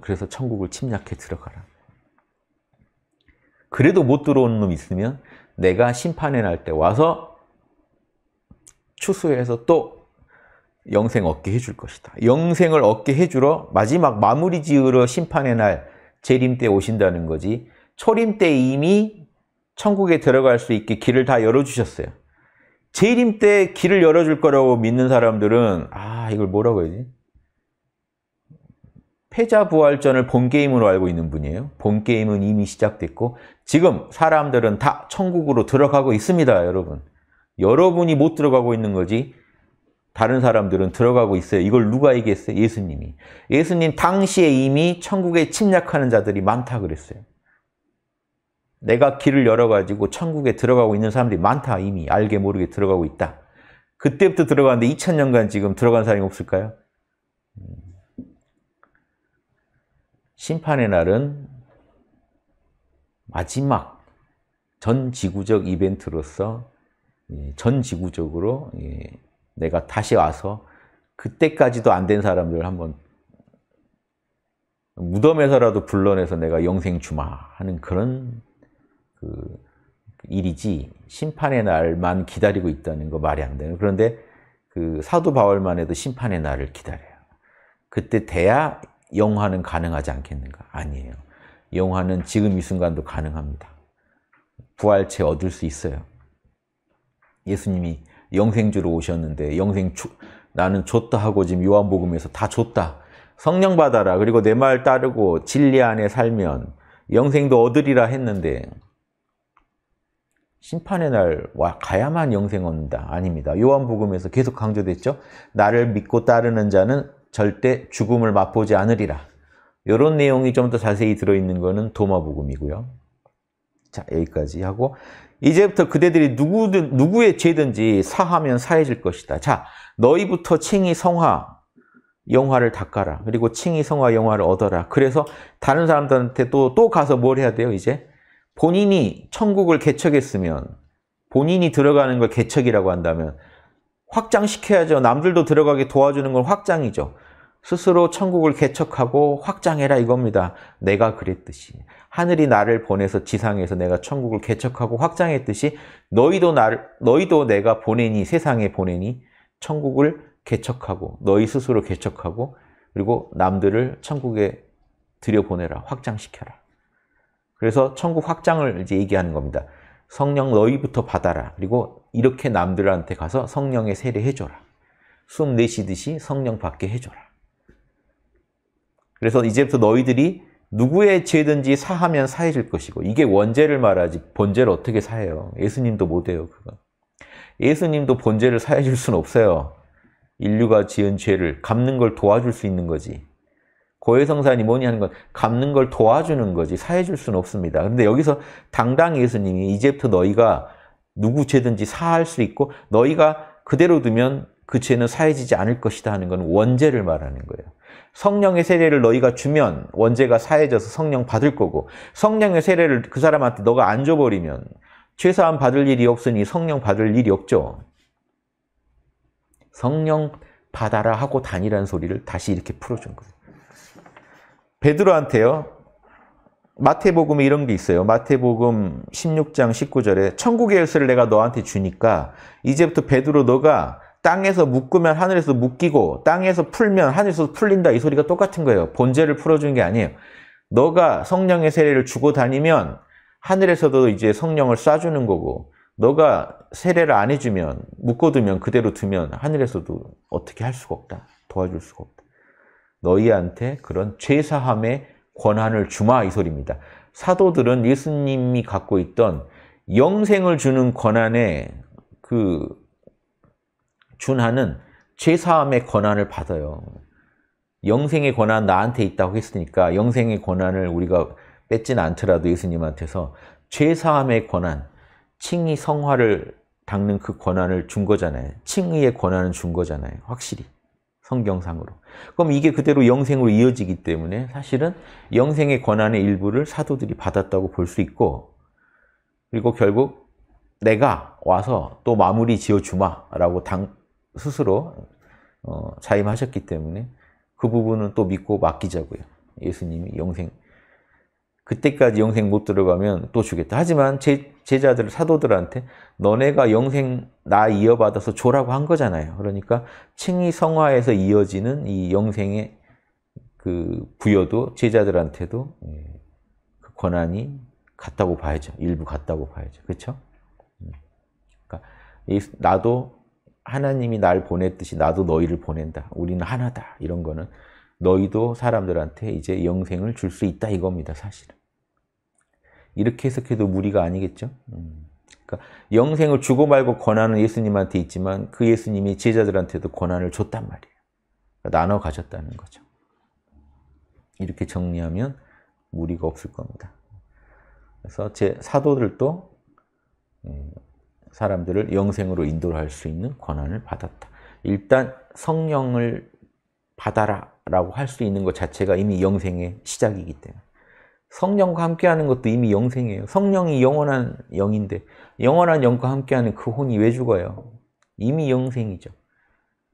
[SPEAKER 1] 그래서 천국을 침략해 들어가라. 그래도 못들어온는놈 있으면 내가 심판해 날때 와서 추수해서 또 영생 얻게 해줄 것이다. 영생을 얻게 해주러 마지막 마무리 지으러 심판의 날 재림 때 오신다는 거지 초림 때 이미 천국에 들어갈 수 있게 길을 다 열어주셨어요. 재림 때 길을 열어줄 거라고 믿는 사람들은 아 이걸 뭐라고 해야지? 패자부활전을 본게임으로 알고 있는 분이에요. 본게임은 이미 시작됐고 지금 사람들은 다 천국으로 들어가고 있습니다, 여러분. 여러분이 못 들어가고 있는 거지 다른 사람들은 들어가고 있어요. 이걸 누가 얘기했어요? 예수님이. 예수님 당시에 이미 천국에 침략하는 자들이 많다 그랬어요. 내가 길을 열어가지고 천국에 들어가고 있는 사람들이 많다 이미 알게 모르게 들어가고 있다. 그때부터 들어갔는데 2000년간 지금 들어간 사람이 없을까요? 심판의 날은 마지막 전 지구적 이벤트로서 예, 전 지구적으로 예, 내가 다시 와서 그때까지도 안 된 사람들을 한번 무덤에서라도 불러내서 내가 영생 주마 하는 그런 그 일이지 심판의 날만 기다리고 있다는 거 말이 안 되는 그런데 그 사도 바울만 해도 심판의 날을 기다려요. 그때 돼야 영화는 가능하지 않겠는가? 아니에요. 영화는 지금 이 순간도 가능합니다. 부활체 얻을 수 있어요. 예수님이 영생주로 오셨는데 영생 주, 나는 줬다 하고 지금 요한복음에서 다 줬다. 성령 받아라. 그리고 내 말 따르고 진리 안에 살면 영생도 얻으리라 했는데 심판의 날 와 가야만 영생 얻는다. 아닙니다. 요한복음에서 계속 강조됐죠. 나를 믿고 따르는 자는 절대 죽음을 맛보지 않으리라. 이런 내용이 좀 더 자세히 들어있는 거는 도마복음이고요. 자, 여기까지 하고 이제부터 그대들이 누구든 누구의 죄든지 사하면 사해질 것이다. 자, 너희부터 칭이 성화 영화를 닦아라. 그리고 칭이 성화 영화를 얻어라. 그래서 다른 사람들한테 또 또 가서 뭘 해야 돼요, 이제? 본인이 천국을 개척했으면 본인이 들어가는 걸 개척이라고 한다면 확장시켜야죠. 남들도 들어가게 도와주는 건 확장이죠. 스스로 천국을 개척하고 확장해라 이겁니다. 내가 그랬듯이 하늘이 나를 보내서 지상에서 내가 천국을 개척하고 확장했듯이 너희도 나를 너희도 내가 보내니 세상에 보내니 천국을 개척하고 너희 스스로 개척하고 그리고 남들을 천국에 들여보내라 확장시켜라. 그래서 천국 확장을 이제 얘기하는 겁니다. 성령 너희부터 받아라. 그리고 이렇게 남들한테 가서 성령의 세례해줘라. 숨 내쉬듯이 성령 받게 해줘라. 그래서 이제부터 너희들이 누구의 죄든지 사하면 사해질 것이고 이게 원죄를 말하지 본죄를 어떻게 사해요? 예수님도 못해요. 그거. 예수님도 본죄를 사해줄 수는 없어요. 인류가 지은 죄를 갚는 걸 도와줄 수 있는 거지. 고해성사니 뭐니 하는 건 갚는 걸 도와주는 거지 사해줄 수는 없습니다. 그런데 여기서 당당 예수님이 이제부터 너희가 누구 죄든지 사할 수 있고 너희가 그대로 두면 그 죄는 사해지지 않을 것이다 하는 건 원죄를 말하는 거예요. 성령의 세례를 너희가 주면 원죄가 사해져서 성령 받을 거고 성령의 세례를 그 사람한테 너가 안 줘버리면 최소한 받을 일이 없으니 성령 받을 일이 없죠. 성령 받아라 하고 다니라는 소리를 다시 이렇게 풀어준 거예요. 베드로한테요. 마태복음에 이런 게 있어요. 마태복음 16장 19절에 천국의 열쇠를 내가 너한테 주니까 이제부터 베드로 너가 땅에서 묶으면 하늘에서 묶이고 땅에서 풀면 하늘에서 풀린다 이 소리가 똑같은 거예요. 본죄를 풀어준게 아니에요. 너가 성령의 세례를 주고 다니면 하늘에서도 이제 성령을 쏴주는 거고 너가 세례를 안 해주면 묶어두면 그대로 두면 하늘에서도 어떻게 할 수가 없다. 도와줄 수가 없다. 너희한테 그런 죄사함의 권한을 주마 이 소리입니다. 사도들은 예수님이 갖고 있던 영생을 주는 권한에 그 준하는 제사함의 권한을 받아요. 영생의 권한 나한테 있다고 했으니까 영생의 권한을 우리가 뺏진 않더라도 예수님한테서 죄사함의 권한, 칭의 성화를 닦는 그 권한을 준 거잖아요. 칭의의 권한을 준 거잖아요. 확실히. 성경상으로. 그럼 이게 그대로 영생으로 이어지기 때문에 사실은 영생의 권한의 일부를 사도들이 받았다고 볼 수 있고 그리고 결국 내가 와서 또 마무리 지어주마라고 당, 스스로 어, 자임하셨기 때문에 그 부분은 또 믿고 맡기자고요. 예수님이 영생 그때까지 영생 못 들어가면 또 주겠다. 하지만 제, 제자들, 사도들한테 너네가 영생 나 이어받아서 줘라고 한 거잖아요. 그러니까 칭의 성화에서 이어지는 이 영생의 그 부여도 제자들한테도 예, 그 권한이 같다고 봐야죠. 일부 같다고 봐야죠. 그렇죠? 그러니까 나도 하나님이 날 보냈듯이 나도 너희를 보낸다. 우리는 하나다. 이런 거는 너희도 사람들한테 이제 영생을 줄 수 있다 이겁니다. 사실은. 이렇게 해석해도 무리가 아니겠죠. 음. 그러니까 영생을 주고 말고 권한은 예수님한테 있지만 그 예수님이 제자들한테도 권한을 줬단 말이에요. 그러니까 나눠 가졌다는 거죠. 이렇게 정리하면 무리가 없을 겁니다. 그래서 제 사도들도 음, 사람들을 영생으로 인도할 수 있는 권한을 받았다. 일단 성령을 받아라 라고 할 수 있는 것 자체가 이미 영생의 시작이기 때문에 성령과 함께하는 것도 이미 영생이에요. 성령이 영원한 영인데 영원한 영과 함께하는 그 혼이 왜 죽어요? 이미 영생이죠.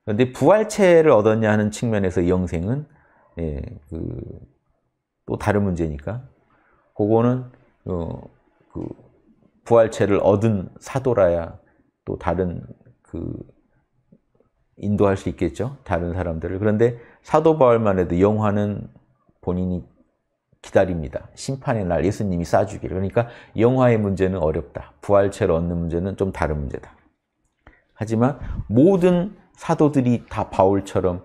[SPEAKER 1] 그런데 부활체를 얻었냐 하는 측면에서 영생은 예, 그, 또 다른 문제니까 그거는 어, 그 부활체를 얻은 사도라야 또 다른 그 인도할 수 있겠죠. 다른 사람들을. 그런데 사도 바울만 해도 영화는 본인이 기다립니다. 심판의 날 예수님이 싸주기를 그러니까 영화의 문제는 어렵다. 부활체를 얻는 문제는 좀 다른 문제다. 하지만 모든 사도들이 다 바울처럼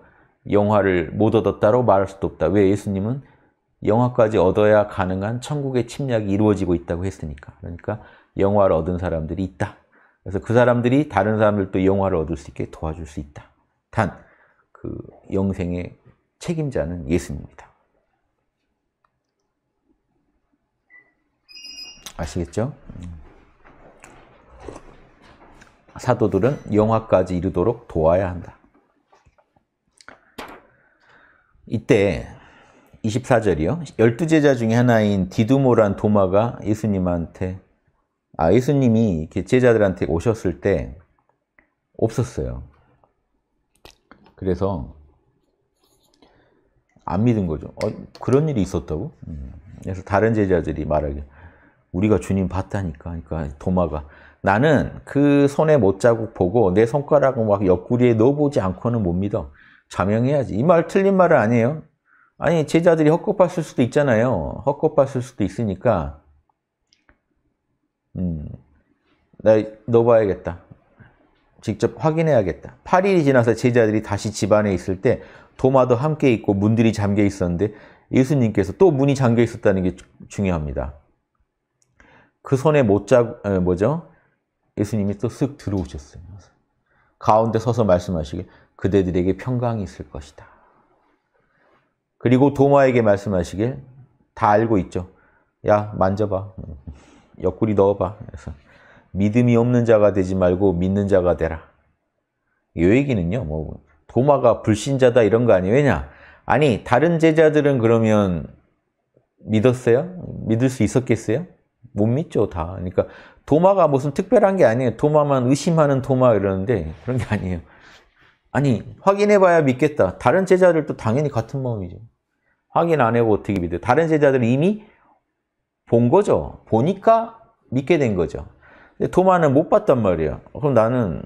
[SPEAKER 1] 영화를 못얻었다고 말할 수도 없다. 왜 예수님은 영화까지 얻어야 가능한 천국의 침략이 이루어지고 있다고 했으니까. 그러니까 영화를 얻은 사람들이 있다. 그래서 그 사람들이 다른 사람들도 영화를 얻을 수 있게 도와줄 수 있다. 단, 그 영생의 책임자는 예수님입니다. 아시겠죠? 음. 사도들은 영화까지 이르도록 도와야 한다. 이때 24절이요. 열두 제자 중에 하나인 디두모란 도마가 예수님한테 아 예수님이 이렇게 제자들한테 오셨을 때 없었어요. 그래서 안 믿은 거죠. 어, 그런 일이 있었다고? 음. 그래서 다른 제자들이 말하길 우리가 주님 봤다니까. 그러니까 도마가 나는 그 손에 못 자국 보고 내손가락은막 옆구리에 넣어보지 않고는 못 믿어. 자명해야지. 이 말 틀린 말은 아니에요. 아니 제자들이 헛것봤을 수도 있잖아요. 헛것봤을 수도 있으니까 음, 나 넣어봐야겠다. 직접 확인해야겠다. 8일이 지나서 제자들이 다시 집안에 있을 때 도마도 함께 있고 문들이 잠겨 있었는데 예수님께서 또 문이 잠겨 있었다는 게 중요합니다. 그 손에 못 잡, 뭐죠? 예수님이 또 쓱 들어오셨어요. 가운데 서서 말씀하시길 그대들에게 평강이 있을 것이다. 그리고 도마에게 말씀하시길 다 알고 있죠. 야 만져봐. 옆구리 넣어봐. 그래서 믿음이 없는 자가 되지 말고 믿는 자가 되라. 이 얘기는요. 뭐 도마가 불신자다 이런 거 아니에요. 왜냐? 아니 다른 제자들은 그러면 믿었어요? 믿을 수 있었겠어요? 못 믿죠 다. 그러니까 도마가 무슨 특별한 게 아니에요. 도마만 의심하는 도마 이러는데 그런 게 아니에요. 아니 확인해봐야 믿겠다. 다른 제자들도 당연히 같은 마음이죠. 확인 안 해보고 어떻게 믿어요? 다른 제자들은 이미 본 거죠. 보니까 믿게 된 거죠. 근데 도마는 못 봤단 말이에요. 그럼 나는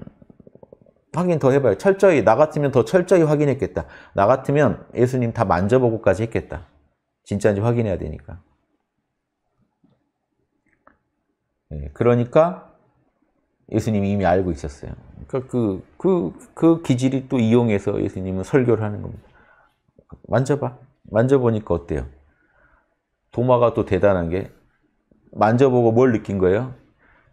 [SPEAKER 1] 확인 더 해봐요. 철저히 나 같으면 더 철저히 확인했겠다. 나 같으면 예수님 다 만져보고까지 했겠다. 진짜인지 확인해야 되니까. 예, 그러니까 예수님이 이미 알고 있었어요. 그러 그러니까 그, 그, 그 기질이 또 이용해서 예수님은 설교를 하는 겁니다. 만져봐. 만져보니까 어때요? 도마가 또 대단한 게 만져보고 뭘 느낀 거예요?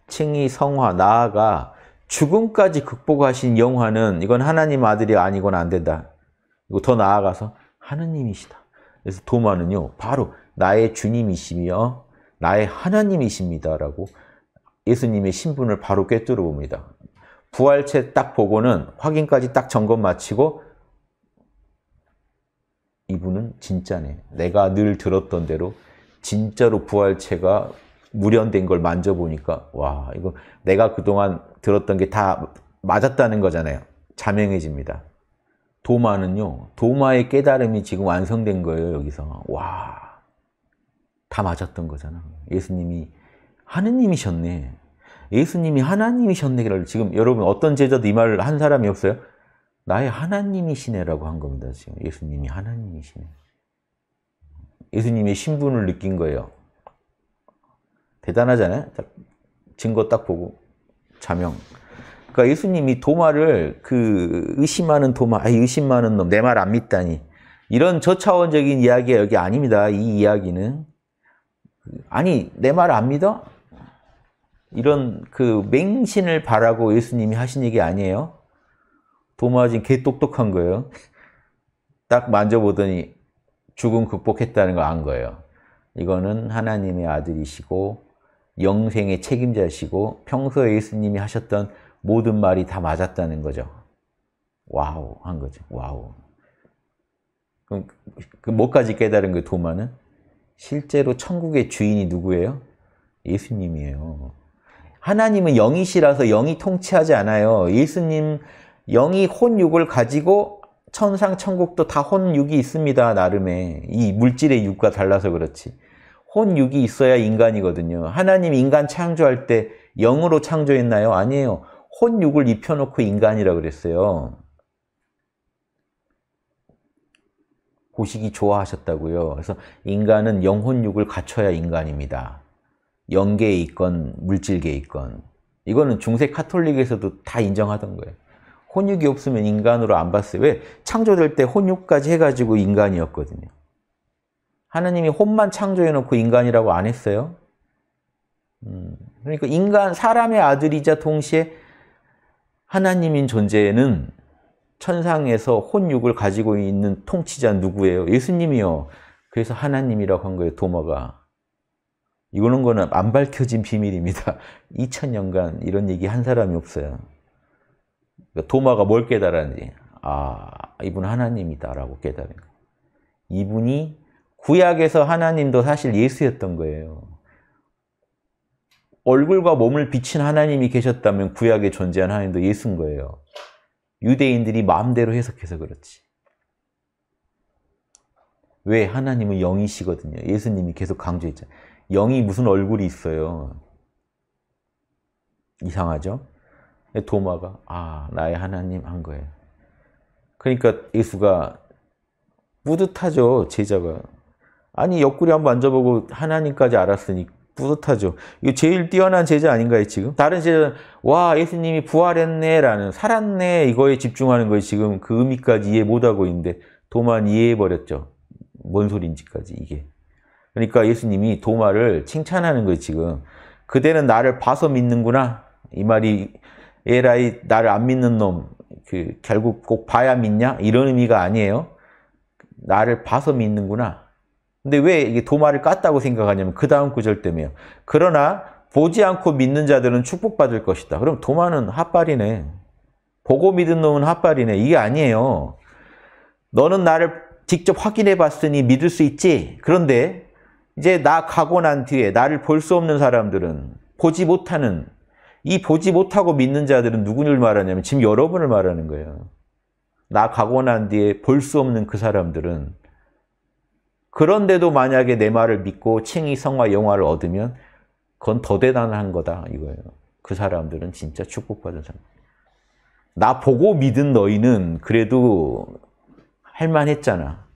[SPEAKER 1] 칭이 성화, 나아가 죽음까지 극복하신 영화는 이건 하나님 아들이 아니건 안 된다. 그리더 나아가서 하느님이시다. 그래서 도마는요, 바로 나의 주님이시며 나의 하나님이십니다라고 예수님의 신분을 바로 꿰뚫어 봅니다. 부활체 딱 보고는 확인까지 딱 점검 마치고 이분은 진짜네. 내가 늘 들었던 대로 진짜로 부활체가 무련된 걸 만져보니까 와 이거 내가 그동안 들었던 게 다 맞았다는 거잖아요. 자명해집니다. 도마는요. 도마의 깨달음이 지금 완성된 거예요. 여기서 와 다 맞았던 거잖아. 예수님이 하느님이셨네. 예수님이 하나님이셨네를 지금 여러분 어떤 제자도 이 말을 한 사람이 없어요? 나의 하나님이시네라고 한 겁니다. 지금 예수님이 하나님이시네. 예수님의 신분을 느낀 거예요. 대단하잖아요. 증거 딱 보고 자명. 그러니까 예수님이 도마를 그 의심하는 도마, 아 의심 많은 놈, 내 말 안 믿다니. 이런 저차원적인 이야기가 여기 아닙니다. 이 이야기는. 아니, 내 말 안 믿어? 이런 그 맹신을 바라고 예수님이 하신 얘기 아니에요? 도마진 개 똑똑한 거예요. 딱 만져보더니 죽음 극복했다는 걸 안 거예요. 이거는 하나님의 아들이시고 영생의 책임자시고 평소에 예수님이 하셨던 모든 말이 다 맞았다는 거죠. 와우 한 거죠. 와우. 그럼 그 뭐까지 깨달은 거 도마는? 실제로 천국의 주인이 누구예요? 예수님이에요. 하나님은 영이시라서 영이 통치하지 않아요. 예수님 영이 혼육을 가지고 천상 천국도 다 혼육이 있습니다. 나름의 이 물질의 육과 달라서 그렇지. 혼육이 있어야 인간이거든요. 하나님 인간 창조할 때 영으로 창조했나요? 아니에요. 혼육을 입혀놓고 인간이라 그랬어요. 보시기 좋아하셨다고요. 그래서 인간은 영혼육을 갖춰야 인간입니다. 영계에 있건 물질계에 있건 이거는 중세 카톨릭에서도 다 인정하던 거예요. 혼육이 없으면 인간으로 안 봤어요. 왜? 창조될 때 혼육까지 해가지고 인간이었거든요. 하나님이 혼만 창조해놓고 인간이라고 안 했어요. 음, 그러니까 인간, 사람의 아들이자 동시에 하나님인 존재는 천상에서 혼육을 가지고 있는 통치자 누구예요? 예수님이요. 그래서 하나님이라고 한 거예요, 도마가. 이거는 거는 안 밝혀진 비밀입니다. 2000년간 <laughs> 이런 얘기 한 사람이 없어요. 그러니까 도마가 뭘 깨달았는지 아 이분 하나님이다라고 깨달은 거예요. 이분이 구약에서 하나님도 사실 예수였던 거예요. 얼굴과 몸을 비친 하나님이 계셨다면 구약에 존재한 하나님도 예수인 거예요. 유대인들이 마음대로 해석해서 그렇지. 왜? 하나님은 영이시거든요. 예수님이 계속 강조했잖아요. 영이 무슨 얼굴이 있어요. 이상하죠? 도마가 아 나의 하나님 한 거예요. 그러니까 예수가 뿌듯하죠 제자가. 아니 옆구리 한 번 앉아보고 하나님까지 알았으니 뿌듯하죠. 이 제일 뛰어난 제자 아닌가요 지금? 다른 제자는 와 예수님이 부활했네라는 살았네 이거에 집중하는 거예요 지금 그 의미까지 이해 못하고 있는데 도만 이해해버렸죠. 뭔 소린지까지 이게. 그러니까 예수님이 도마를 칭찬하는 거예요, 지금. 그대는 나를 봐서 믿는구나. 이 말이 에라이 나를 안 믿는 놈, 그 결국 꼭 봐야 믿냐? 이런 의미가 아니에요. 나를 봐서 믿는구나. 근데 왜 이게 도마를 깠다고 생각하냐면 그 다음 구절 때문에요. 그러나 보지 않고 믿는 자들은 축복받을 것이다. 그럼 도마는 핫발이네. 보고 믿은 놈은 핫발이네. 이게 아니에요. 너는 나를 직접 확인해 봤으니 믿을 수 있지. 그런데 이제 나 가고 난 뒤에 나를 볼 수 없는 사람들은 보지 못하는 이 보지 못하고 믿는 자들은 누구를 말하냐면 지금 여러분을 말하는 거예요. 나 가고 난 뒤에 볼 수 없는 그 사람들은 그런데도 만약에 내 말을 믿고 칭의 성화 영화를 얻으면 그건 더 대단한 거다 이거예요. 그 사람들은 진짜 축복받은 사람. 나 보고 믿은 너희는 그래도 할만했잖아.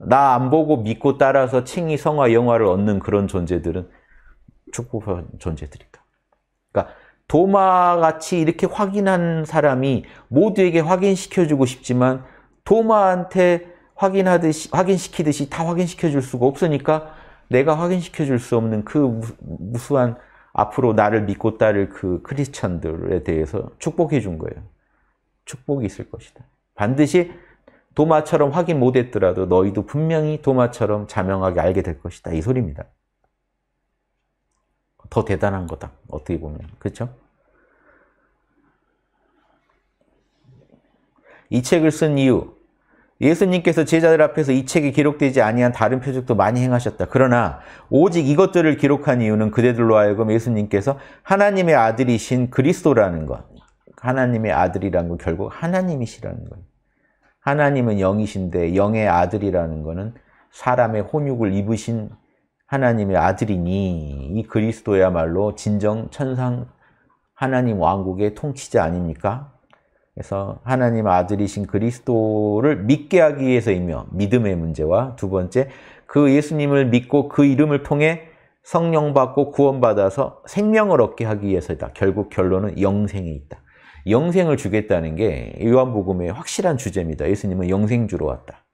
[SPEAKER 1] 나안 보고 믿고 따라서 칭의, 성화, 영화를 얻는 그런 존재들은 축복한 존재들이다. 그러니까 도마같이 이렇게 확인한 사람이 모두에게 확인시켜주고 싶지만 도마한테 확인하듯이, 확인시키듯이 다 확인시켜줄 수가 없으니까 내가 확인시켜줄 수 없는 그 무수한 앞으로 나를 믿고 따를 그 크리스찬들에 대해서 축복해 준 거예요. 축복이 있을 것이다. 반드시 도마처럼 확인 못했더라도 너희도 분명히 도마처럼 자명하게 알게 될 것이다. 이 소리입니다. 더 대단한 거다. 어떻게 보면. 그렇죠? 이 책을 쓴 이유 예수님께서 제자들 앞에서 이 책이 기록되지 아니한 다른 표적도 많이 행하셨다. 그러나 오직 이것들을 기록한 이유는 그대들로 하여금 예수님께서 하나님의 아들이신 그리스도라는 것, 하나님의 아들이라는 건 결국 하나님이시라는 거예요. 하나님은 영이신데 영의 아들이라는 것은 사람의 혼육을 입으신 하나님의 아들이니 이 그리스도야말로 진정 천상 하나님 왕국의 통치자 아닙니까? 그래서 하나님 아들이신 그리스도를 믿게 하기 위해서이며 믿음의 문제와 두 번째 그 예수님을 믿고 그 이름을 통해 성령 받고 구원받아서 생명을 얻게 하기 위해서이다. 결국 결론은 영생에 있다. 영생을 주겠다는 게 요한복음의 확실한 주제입니다. 예수님은 영생 주로 왔다.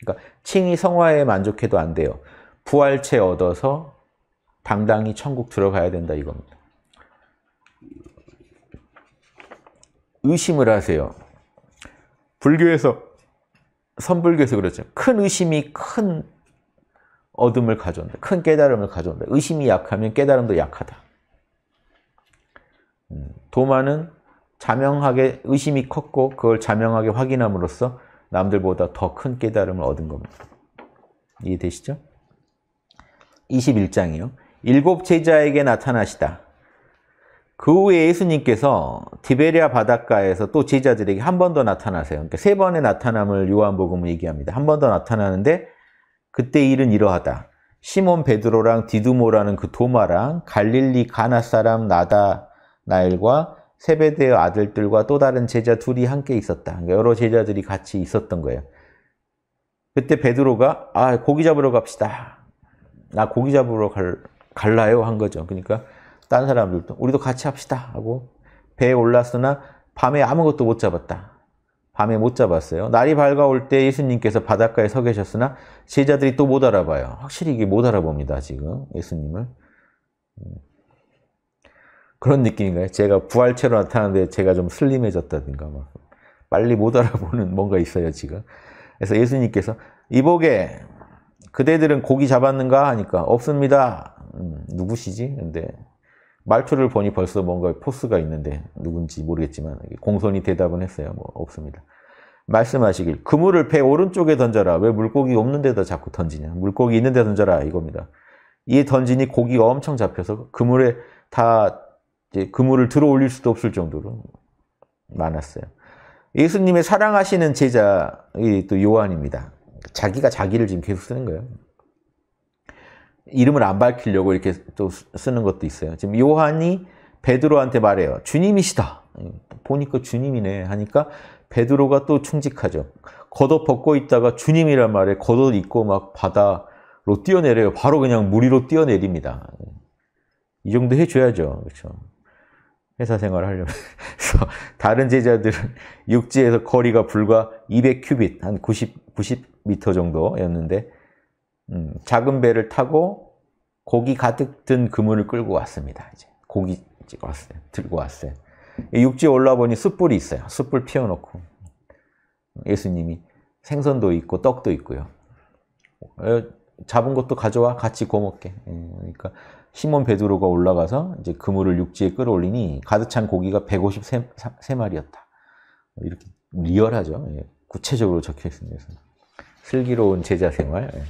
[SPEAKER 1] 그러니까 칭이 성화에 만족해도 안 돼요. 부활체 얻어서 당당히 천국 들어가야 된다 이겁니다. 의심을 하세요. 불교에서 선불교에서 그렇죠. 큰 의심이 큰 어둠을 가져온다. 큰 깨달음을 가져온다. 의심이 약하면 깨달음도 약하다. 음, 도마는 자명하게 의심이 컸고 그걸 자명하게 확인함으로써 남들보다 더 큰 깨달음을 얻은 겁니다. 이해되시죠? 21장이요. 일곱 제자에게 나타나시다. 그 후에 예수님께서 디베리아 바닷가에서 또 제자들에게 한 번 더 나타나세요. 그러니까 세 번의 나타남을 요한복음은 얘기합니다. 한 번 더 나타나는데 그때 일은 이러하다. 시몬 베드로랑 디두모라는 그 도마랑 갈릴리 가나 사람 나다나엘과 세베드의 아들들과 또 다른 제자 둘이 함께 있었다. 그러니까 여러 제자들이 같이 있었던 거예요. 그때 베드로가 아 고기 잡으러 갑시다. 나 고기 잡으러 갈, 갈라요 한 거죠. 그러니까 다른 사람들도 우리도 같이 합시다 하고 배에 올랐으나 밤에 아무것도 못 잡았다. 밤에 못 잡았어요. 날이 밝아올 때 예수님께서 바닷가에 서 계셨으나 제자들이 또 못 알아봐요. 확실히 이게 못 알아봅니다. 지금 예수님을. 그런 느낌인가요? 제가 부활체로 나타나는데 제가 좀 슬림해졌다든가 막 빨리 못 알아보는 뭔가 있어요 지금 그래서 예수님께서 이복에 그대들은 고기 잡았는가 하니까 없습니다 음, 누구시지? 근데 말투를 보니 벌써 뭔가 포스가 있는데 누군지 모르겠지만 공손히 대답은 했어요 뭐 없습니다 말씀하시길 그물을 배 오른쪽에 던져라 왜 물고기 없는 데다 자꾸 던지냐 물고기 있는 데 던져라 이겁니다 이 던지니 고기가 엄청 잡혀서 그물에 다 이제 그물을 들어 올릴 수도 없을 정도로 많았어요. 예수님의 사랑하시는 제자, 또 요한입니다. 자기가 자기를 지금 계속 쓰는 거예요. 이름을 안 밝히려고 이렇게 또 쓰는 것도 있어요. 지금 요한이 베드로한테 말해요. 주님이시다. 보니까 주님이네 하니까 베드로가 또 충직하죠. 겉옷 벗고 있다가 주님이란 말에 겉옷 입고 막 바다로 뛰어내려요. 바로 그냥 무리로 뛰어내립니다. 이 정도 해줘야죠. 그렇죠. 회사 생활을 하려고해서 <laughs> 다른 제자들은 <laughs> 육지에서 거리가 불과 200큐빗 한 90, 90m 정도였는데 음, 작은 배를 타고 고기 가득 든 그물을 끌고 왔습니다. 이제 고기 찍어 왔어요. 들고 왔어요. 육지에 올라 보니 숯불이 있어요. 숯불 피워놓고 예수님이 생선도 있고 떡도 있고요. 어, 잡은 것도 가져와 같이 구워 먹게. 예, 그러니까 시몬 베드로가 올라가서 이제 그물을 육지에 끌어올리니 가득 찬 고기가 153마리였다. 뭐 이렇게 리얼하죠. 예. 구체적으로 적혀 있습니다. 슬기로운 제자 생활. 예.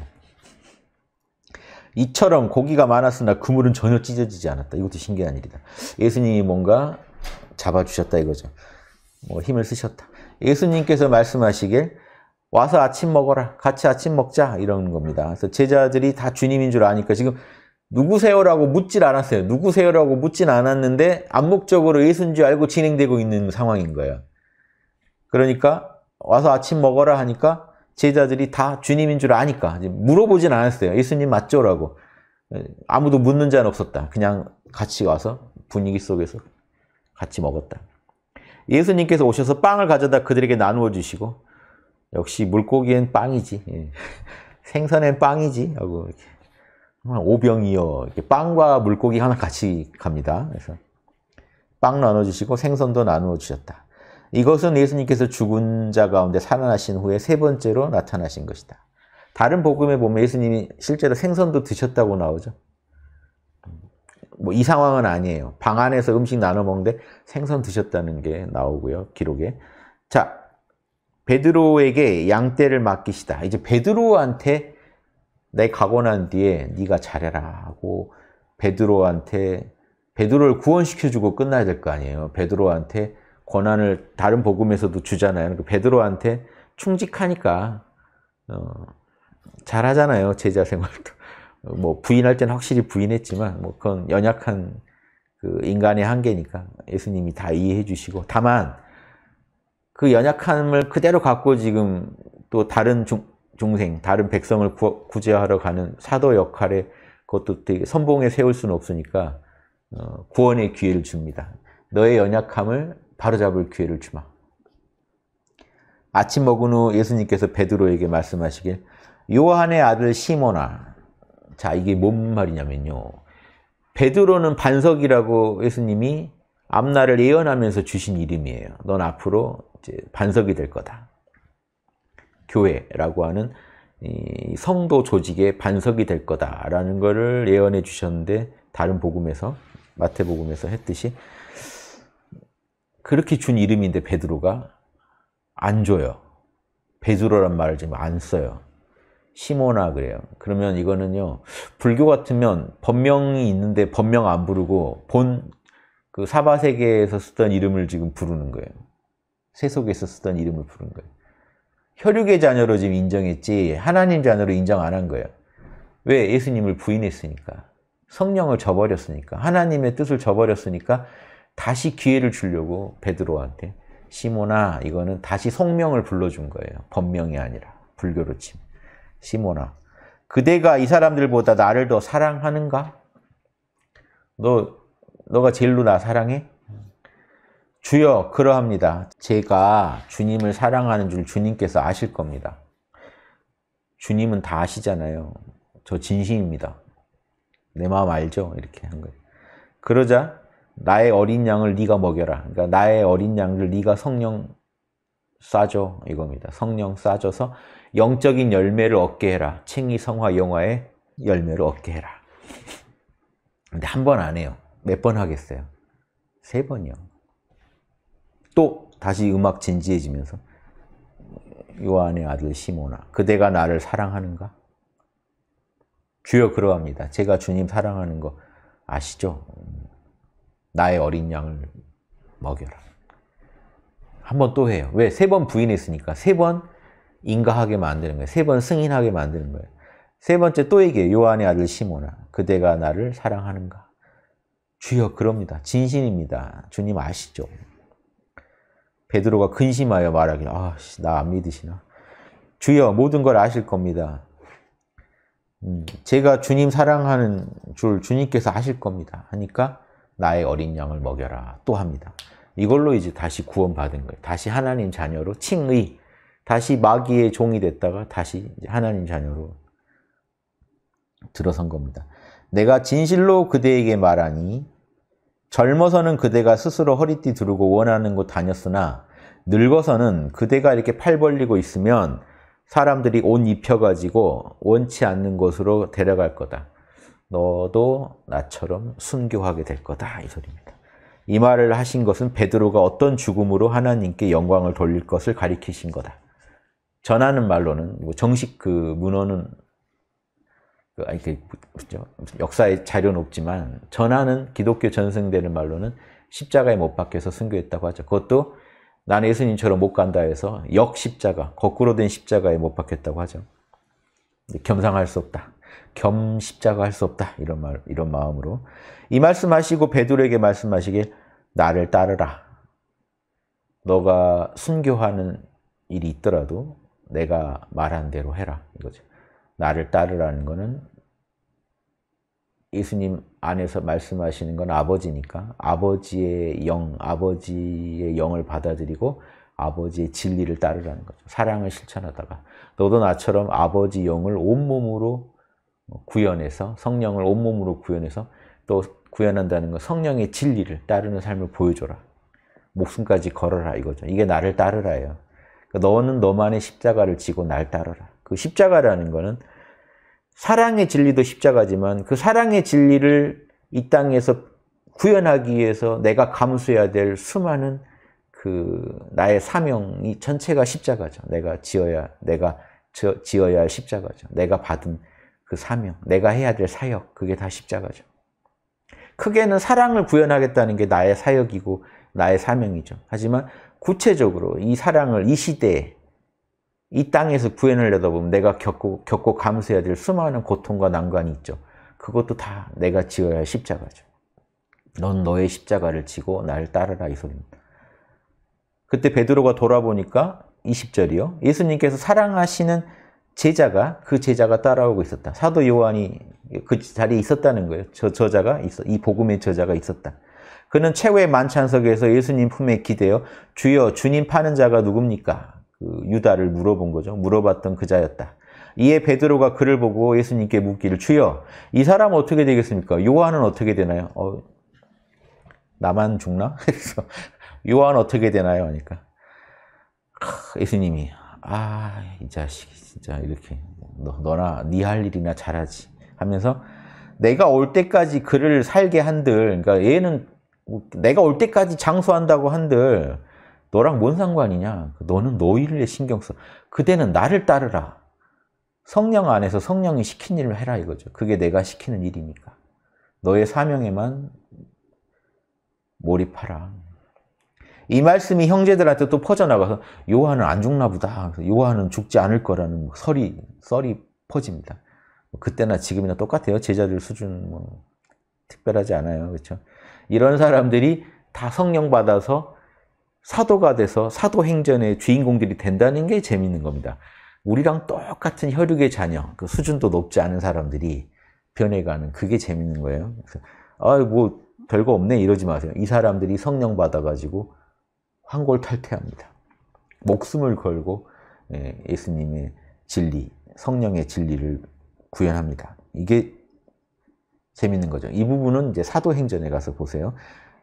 [SPEAKER 1] 이처럼 고기가 많았으나 그물은 전혀 찢어지지 않았다. 이것도 신기한 일이다. 예수님이 뭔가 잡아주셨다 이거죠. 뭐 힘을 쓰셨다. 예수님께서 말씀하시길 와서 아침 먹어라. 같이 아침 먹자. 이런 겁니다. 그래서 제자들이 다 주님인 줄 아니까 지금 누구세요라고 묻질 않았어요. 누구세요라고 묻진 않았는데 암묵적으로 예수인지 알고 진행되고 있는 상황인 거예요. 그러니까 와서 아침 먹어라 하니까 제자들이 다 주님인 줄 아니까 물어보진 않았어요. 예수님 맞죠라고 아무도 묻는 자는 없었다. 그냥 같이 와서 분위기 속에서 같이 먹었다. 예수님께서 오셔서 빵을 가져다 그들에게 나누어 주시고 역시 물고기엔 빵이지 예. <laughs> 생선엔 빵이지 하고 이렇게 음, 오병이어 이렇게 빵과 물고기 하나 같이 갑니다. 그래서 빵 나눠 주시고 생선도 나누어 주셨다. 이것은 예수님께서 죽은 자 가운데 살아나신 후에 세 번째로 나타나신 것이다. 다른 복음에 보면 예수님이 실제로 생선도 드셨다고 나오죠. 뭐 이 상황은 아니에요. 방 안에서 음식 나눠 먹는데 생선 드셨다는 게 나오고요. 기록에. 자, 베드로에게 양떼를 맡기시다. 이제 베드로한테 내 가고 난 뒤에 네가 잘해라 하고 베드로한테 베드로를 구원시켜주고 끝나야 될 거 아니에요. 베드로한테 권한을 다른 복음에서도 주잖아요. 그러니까 베드로한테 충직하니까 어, 잘하잖아요. 제자 생활도 <laughs> 뭐 부인할 때는 확실히 부인했지만 뭐 그건 연약한 그 인간의 한계니까 예수님이 다 이해해 주시고 다만 그 연약함을 그대로 갖고 지금 또 다른 중, 중생, 다른 백성을 구, 구제하러 가는 사도 역할에 그것도 되게 선봉에 세울 수는 없으니까 어, 구원의 기회를 줍니다. 너의 연약함을 바로잡을 기회를 주마. 아침 먹은 후 예수님께서 베드로에게 말씀하시길 요한의 아들 시모나 자 이게 뭔 말이냐면요. 베드로는 반석이라고 예수님이 앞날을 예언하면서 주신 이름이에요. 넌 앞으로 이제 반석이 될 거다. 교회라고 하는 성도 조직의 반석이 될 거다라는 것을 예언해 주셨는데 다른 복음에서 마태복음에서 했듯이 그렇게 준 이름인데 베드로가 안 줘요. 베드로란 말을 지금 안 써요. 시모나 그래요. 그러면 이거는요. 불교 같으면 법명이 있는데 법명 안 부르고 본 그 사바세계에서 쓰던 이름을 지금 부르는 거예요. 세속에서 쓰던 이름을 부르는 거예요. 혈육의 자녀로 지금 인정했지 하나님 자녀로 인정 안 한 거예요. 왜? 예수님을 부인했으니까. 성령을 저버렸으니까. 하나님의 뜻을 저버렸으니까 다시 기회를 주려고 베드로한테 시모나 이거는 다시 성명을 불러준 거예요. 법명이 아니라 불교로 치면. 시모나 그대가 이 사람들보다 나를 더 사랑하는가? 너 너가 제일로 나 사랑해? 주여 그러합니다. 제가 주님을 사랑하는 줄 주님께서 아실 겁니다. 주님은 다 아시잖아요. 저 진심입니다. 내 마음 알죠? 이렇게 한 거예요. 그러자 나의 어린 양을 네가 먹여라. 그러니까 나의 어린 양을 네가 성령 싸줘 이겁니다. 성령 싸줘서 영적인 열매를 얻게 해라. 챙이 성화 영화의 열매를 얻게 해라. 근데 한 번 안 해요. 몇 번 하겠어요? 세 번이요. 또 다시 음악 진지해지면서 요한의 아들 시모나 그대가 나를 사랑하는가? 주여 그러합니다. 제가 주님 사랑하는 거 아시죠? 나의 어린 양을 먹여라. 한 번 또 해요. 왜? 세 번 부인했으니까 세 번 인가하게 만드는 거예요. 세 번 승인하게 만드는 거예요. 세 번째 또 얘기해요. 요한의 아들 시모나 그대가 나를 사랑하는가? 주여 그럽니다. 진심입니다. 주님 아시죠? 베드로가 근심하여 말하기를 아씨 나 안 믿으시나 주여 모든 걸 아실 겁니다. 음, 제가 주님 사랑하는 줄 주님께서 아실 겁니다. 하니까 나의 어린 양을 먹여라 또 합니다. 이걸로 이제 다시 구원받은 거예요. 다시 하나님 자녀로 칭의, 다시 마귀의 종이 됐다가 다시 하나님 자녀로 들어선 겁니다. 내가 진실로 그대에게 말하니 젊어서는 그대가 스스로 허리띠 두르고 원하는 곳 다녔으나 늙어서는 그대가 이렇게 팔 벌리고 있으면 사람들이 옷 입혀가지고 원치 않는 곳으로 데려갈 거다. 너도 나처럼 순교하게 될 거다. 이 소리입니다. 이 말을 하신 것은 베드로가 어떤 죽음으로 하나님께 영광을 돌릴 것을 가리키신 거다. 전하는 말로는 뭐 정식 그 문헌은 그, 아니 그 역사의 자료는 없지만 전하는 기독교 전승되는 말로는 십자가에 못 박혀서 승교했다고 하죠. 그것도 나는 예수님처럼 못 간다 해서 역십자가 거꾸로 된 십자가에 못 박혔다고 하죠. 겸상할 수 없다. 겸 십자가 할 수 없다. 이런 말 이런 마음으로 이 말씀하시고 베드로에게 말씀하시길 나를 따르라. 너가 순교하는 일이 있더라도 내가 말한 대로 해라 이거죠. 나를 따르라는 것은 예수님 안에서 말씀하시는 건 아버지니까 아버지의 영, 아버지의 영을 받아들이고 아버지의 진리를 따르라는 거죠. 사랑을 실천하다가 너도 나처럼 아버지 영을 온몸으로 구현해서 성령을 온몸으로 구현해서 또 구현한다는 건 성령의 진리를 따르는 삶을 보여줘라. 목숨까지 걸어라 이거죠. 이게 나를 따르라예요. 그러니까 너는 너만의 십자가를 지고 날 따르라. 그 십자가라는 거는 사랑의 진리도 십자가지만 그 사랑의 진리를 이 땅에서 구현하기 위해서 내가 감수해야 될 수많은 그 나의 사명이 전체가 십자가죠. 내가 지어야 내가 지어야 할 십자가죠. 내가 받은 그 사명, 내가 해야 될 사역, 그게 다 십자가죠. 크게는 사랑을 구현하겠다는 게 나의 사역이고 나의 사명이죠. 하지만 구체적으로 이 사랑을 이 시대에 이 땅에서 구현을 내다보면 내가 겪고, 겪고 감수해야 될 수많은 고통과 난관이 있죠. 그것도 다 내가 지어야 할 십자가죠. 넌 너의 십자가를 지고 나 따르라 이 소리입니다. 그때 베드로가 돌아보니까 20절이요. 예수님께서 사랑하시는 제자가 그 제자가 따라오고 있었다. 사도 요한이 그 자리에 있었다는 거예요. 저 저자가 있어 이 복음의 저자가 있었다. 그는 최후의 만찬석에서 예수님 품에 기대어 주여 주님 파는 자가 누굽니까? 그 유다를 물어본 거죠. 물어봤던 그자였다. 이에 베드로가 그를 보고 예수님께 묻기를 주여 이 사람 어떻게 되겠습니까? 요한은 어떻게 되나요? 어, 나만 죽나? <laughs> 그래서 요한 어떻게 되나요? 하니까 예수님이 아이 자식이 진짜 이렇게 너, 나네할 일이나 잘하지 하면서 내가 올 때까지 그를 살게 한들 그러니까 얘는 내가 올 때까지 장수한다고 한들 너랑 뭔 상관이냐? 너는 너희를 신경 써. 그대는 나를 따르라. 성령 안에서 성령이 시킨 일을 해라 이거죠. 그게 내가 시키는 일이니까. 너의 사명에만 몰입하라. 이 말씀이 형제들한테 또 퍼져나가서 요한은 안 죽나 보다. 요한은 죽지 않을 거라는 뭐 설이, 썰이 퍼집니다. 뭐 그때나 지금이나 똑같아요. 제자들 수준 뭐 특별하지 않아요. 그렇죠? 이런 사람들이 다 성령 받아서 사도가 돼서 사도행전의 주인공들이 된다는 게 재밌는 겁니다. 우리랑 똑같은 혈육의 자녀, 그 수준도 높지 않은 사람들이 변해가는 그게 재밌는 거예요. 그래서 아뭐 별거 없네 이러지 마세요. 이 사람들이 성령 받아가지고 환골탈태합니다. 목숨을 걸고 예, 예수님의 진리, 성령의 진리를 구현합니다. 이게 재밌는 거죠. 이 부분은 이제 사도행전에 가서 보세요.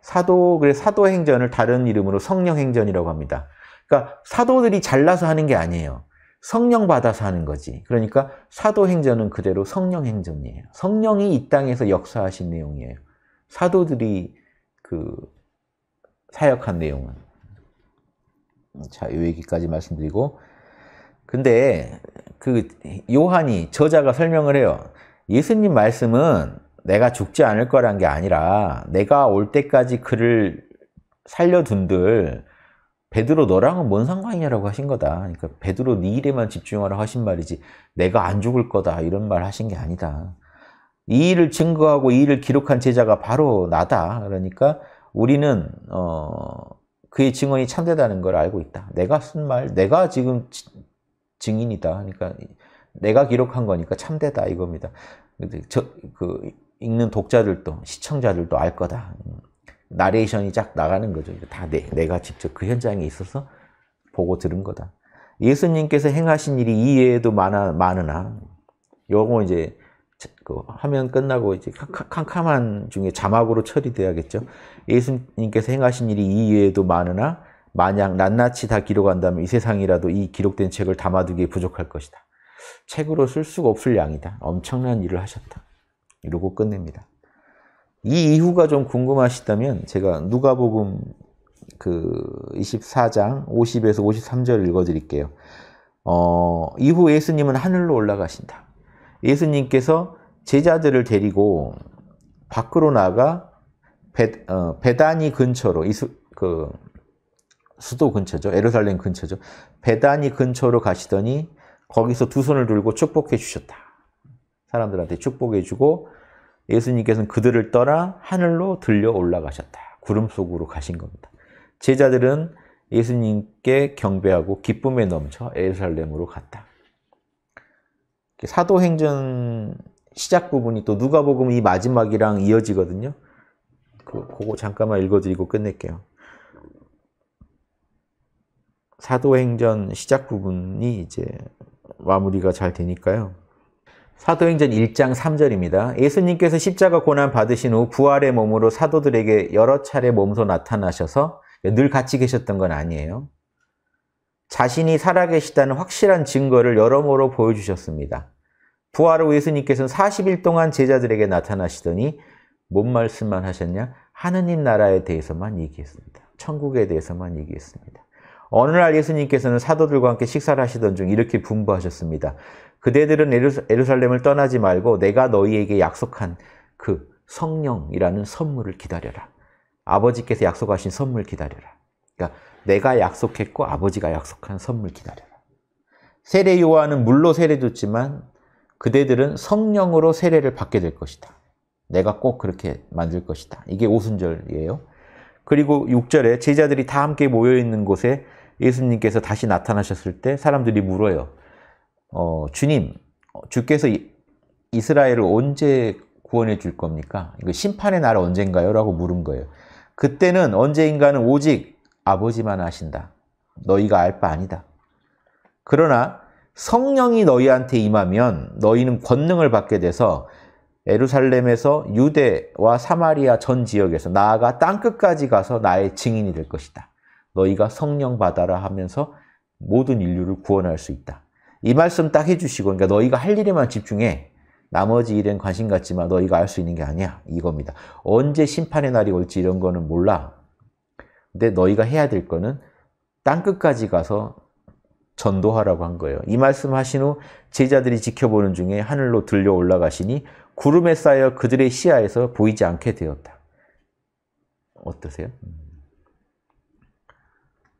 [SPEAKER 1] 사도 그래 사도 행전을 다른 이름으로 성령 행전이라고 합니다. 그러니까 사도들이 잘나서 하는 게 아니에요. 성령 받아서 하는 거지. 그러니까 사도 행전은 그대로 성령 행전이에요. 성령이 이 땅에서 역사하신 내용이에요. 사도들이 그 사역한 내용은 자, 요 얘기까지 말씀드리고 근데 그 요한이 저자가 설명을 해요. 예수님 말씀은 내가 죽지 않을 거란 게 아니라 내가 올 때까지 그를 살려둔들 베드로 너랑은 뭔 상관이냐라고 하신 거다. 그러니까 베드로 네 일에만 집중하라 하신 말이지 내가 안 죽을 거다 이런 말 하신 게 아니다. 이 일을 증거하고 이 일을 기록한 제자가 바로 나다. 그러니까 우리는 어 그의 증언이 참되다는 걸 알고 있다. 내가 쓴 말, 내가 지금 증인이다. 그러니까 내가 기록한 거니까 참되다 이겁니다. 저, 그 읽는 독자들도 시청자들도 알 거다. 나레이션이 쫙 나가는 거죠. 다 내, 내가 직접 그 현장에 있어서 보고 들은 거다. 예수님께서 행하신 일이 이 외에도 많아, 많으나 요거 이제 그 화면 끝나고 이제 캄캄한 중에 자막으로 처리돼야겠죠. 예수님께서 행하신 일이 이 외에도 많으나 만약 낱낱이 다 기록한다면 이 세상이라도 이 기록된 책을 담아두기에 부족할 것이다. 책으로 쓸 수가 없을 양이다. 엄청난 일을 하셨다. 이러고 끝냅니다. 이 이후가 좀 궁금하시다면 제가 누가복음 그 24장 50에서 53절 읽어드릴게요. 어, 이후 예수님은 하늘로 올라가신다. 예수님께서 제자들을 데리고 밖으로 나가 배, 어, 배단이 근처로 이수, 그 수도 근처죠. 에르살렘 근처죠. 배단이 근처로 가시더니 거기서 두 손을 들고 축복해 주셨다. 사람들한테 축복해 주고 예수님께서는 그들을 떠나 하늘로 들려 올라가셨다. 구름 속으로 가신 겁니다. 제자들은 예수님께 경배하고 기쁨에 넘쳐 에르살렘으로 갔다. 사도행전 시작 부분이 또 누가복음 이 마지막이랑 이어지거든요. 그 그거 잠깐만 읽어드리고 끝낼게요. 사도행전 시작 부분이 이제 마무리가 잘 되니까요. 사도행전 1장 3절입니다. 예수님께서 십자가 고난 받으신 후 부활의 몸으로 사도들에게 여러 차례 몸소 나타나셔서 늘 같이 계셨던 건 아니에요. 자신이 살아계시다는 확실한 증거를 여러모로 보여주셨습니다. 부활 후 예수님께서는 40일 동안 제자들에게 나타나시더니 뭔 말씀만 하셨냐? 하느님 나라에 대해서만 얘기했습니다. 천국에 대해서만 얘기했습니다. 어느 날 예수님께서는 사도들과 함께 식사를 하시던 중 이렇게 분부하셨습니다. 그대들은 에루살렘을 떠나지 말고 내가 너희에게 약속한 그 성령이라는 선물을 기다려라. 아버지께서 약속하신 선물 기다려라. 그러니까 내가 약속했고 아버지가 약속한 선물 기다려라. 세례 요한은 물로 세례 줬지만 그대들은 성령으로 세례를 받게 될 것이다. 내가 꼭 그렇게 만들 것이다. 이게 오순절이에요. 그리고 6절에 제자들이 다 함께 모여 있는 곳에 예수님께서 다시 나타나셨을 때 사람들이 물어요. 어, 주님, 어, 주께서 이, 스라엘을 언제 구원해 줄 겁니까? 이거 심판의 날 언젠가요? 라고 물은 거예요. 그때는 언제인가는 오직 아버지만 아신다. 너희가 알 바 아니다. 그러나 성령이 너희한테 임하면 너희는 권능을 받게 돼서 에루살렘에서 유대와 사마리아 전 지역에서 나아가 땅끝까지 가서 나의 증인이 될 것이다. 너희가 성령 받아라 하면서 모든 인류를 구원할 수 있다. 이 말씀 딱 해주시고 그러니까 너희가 할 일에만 집중해 나머지 일엔 관심 갖지만 너희가 알 수 있는 게 아니야 이겁니다. 언제 심판의 날이 올지 이런 거는 몰라. 근데 너희가 해야 될 거는 땅 끝까지 가서 전도하라고 한 거예요. 이 말씀 하신 후 제자들이 지켜보는 중에 하늘로 들려 올라가시니 구름에 쌓여 그들의 시야에서 보이지 않게 되었다. 어떠세요?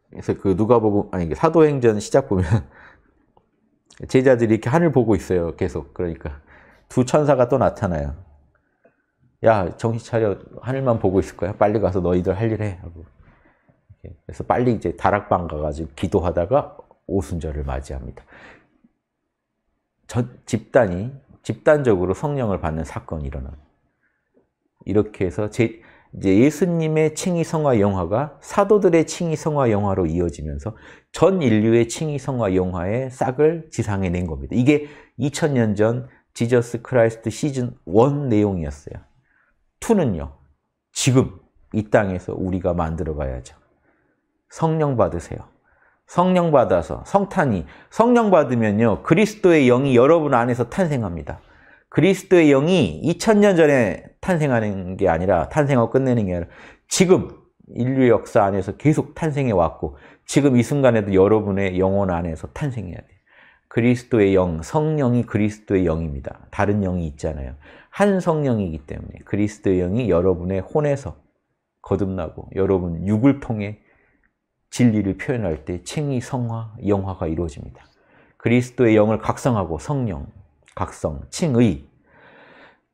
[SPEAKER 1] 그래서 그누가 보고 아니 그 사도행전 시작 보면 제자들이 이렇게 하늘 보고 있어요. 계속. 그러니까 두 천사가 또 나타나요. 야, 정신 차려. 하늘만 보고 있을 거야. 빨리 가서 너희들 할 일 해. 하고. 그래서 빨리 이제 다락방 가가지고 기도하다가 오순절을 맞이합니다. 전 집단이 집단적으로 성령을 받는 사건이 일어나. 이렇게 해서 제, 이제 예수님의 칭의성화 영화가 사도들의 칭의성화 영화로 이어지면서 전 인류의 칭의성화 영화의 싹을 지상에 낸 겁니다. 이게 2000년 전 지저스 크라이스트 시즌 1 내용이었어요. 2는요. 지금 이 땅에서 우리가 만들어 가야죠. 성령 받으세요. 성령 받아서 성탄이 성령 받으면요. 그리스도의 영이 여러분 안에서 탄생합니다. 그리스도의 영이 2000년 전에 탄생하는 게 아니라 탄생하고 끝내는 게 아니라 지금 인류 역사 안에서 계속 탄생해 왔고 지금 이 순간에도 여러분의 영혼 안에서 탄생해야 돼요. 그리스도의 영, 성령이 그리스도의 영입니다. 다른 영이 있잖아요. 한 성령이기 때문에 그리스도의 영이 여러분의 혼에서 거듭나고 여러분 육을 통해 진리를 표현할 때 챙이 성화, 영화가 이루어집니다. 그리스도의 영을 각성하고 성령, 각성, 칭의,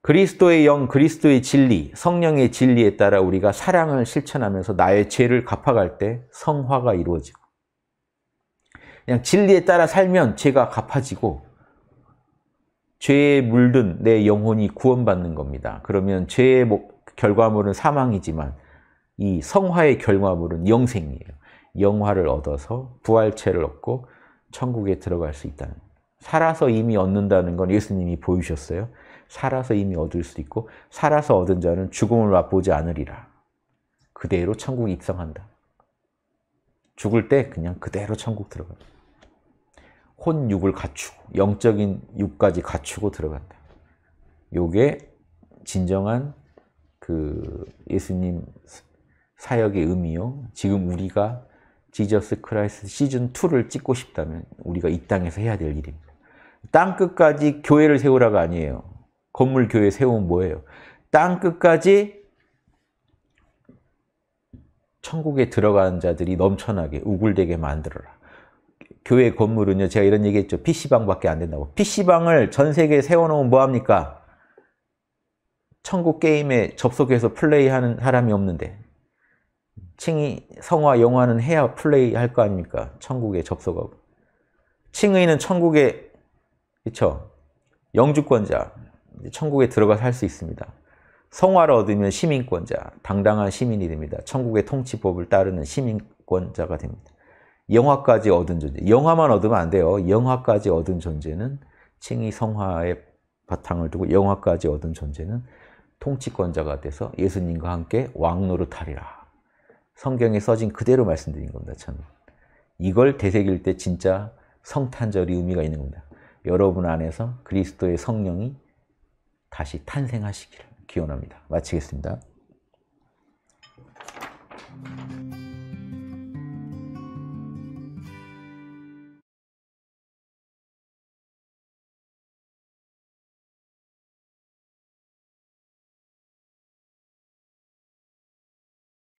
[SPEAKER 1] 그리스도의 영, 그리스도의 진리, 성령의 진리에 따라 우리가 사랑을 실천하면서 나의 죄를 갚아갈 때 성화가 이루어지고 그냥 진리에 따라 살면 죄가 갚아지고 죄에 물든 내 영혼이 구원받는 겁니다. 그러면 죄의 결과물은 사망이지만 이 성화의 결과물은 영생이에요. 영화를 얻어서 부활체를 얻고 천국에 들어갈 수 있다는 살아서 이미 얻는다는 건 예수님이 보이셨어요. 살아서 이미 얻을 수 있고 살아서 얻은 자는 죽음을 맛보지 않으리라. 그대로 천국 입성한다. 죽을 때 그냥 그대로 천국 들어간다. 혼 육을 갖추고 영적인 육까지 갖추고 들어간다. 요게 진정한 그 예수님 사역의 의미요. 지금 우리가 지저스 크라이스 시즌 2를 찍고 싶다면 우리가 이 땅에서 해야 될 일입니다. 땅끝까지 교회를 세우라가 아니에요. 건물 교회 세우면 뭐예요? 땅끝까지 천국에 들어가 자들이 넘쳐나게 우글대게 만들어라. 교회 건물은요. 제가 이런 얘기했죠. PC방밖에 안 된다고. PC방을 전 세계에 세워놓으면 뭐합니까? 천국 게임에 접속해서 플레이하는 사람이 없는데 칭이 성화 영화는 해야 플레이할 거 아닙니까? 천국에 접속하고 칭의는 천국에 그쵸 영주권자, 천국에 들어가 살 수 있습니다. 성화를 얻으면 시민권자, 당당한 시민이 됩니다. 천국의 통치법을 따르는 시민권자가 됩니다. 영화까지 얻은 존재, 영화만 얻으면 안 돼요. 영화까지 얻은 존재는 칭의 성화의 바탕을 두고 영화까지 얻은 존재는 통치권자가 돼서 예수님과 함께 왕노릇하리라. 성경에 써진 그대로 말씀드린 겁니다. 참 이걸 대세길 때 진짜 성탄절이 의미가 있는 겁니다. 여러분 안에서 그리스도의 성령이 다시 탄생하시기를 기원합니다. 마치겠습니다.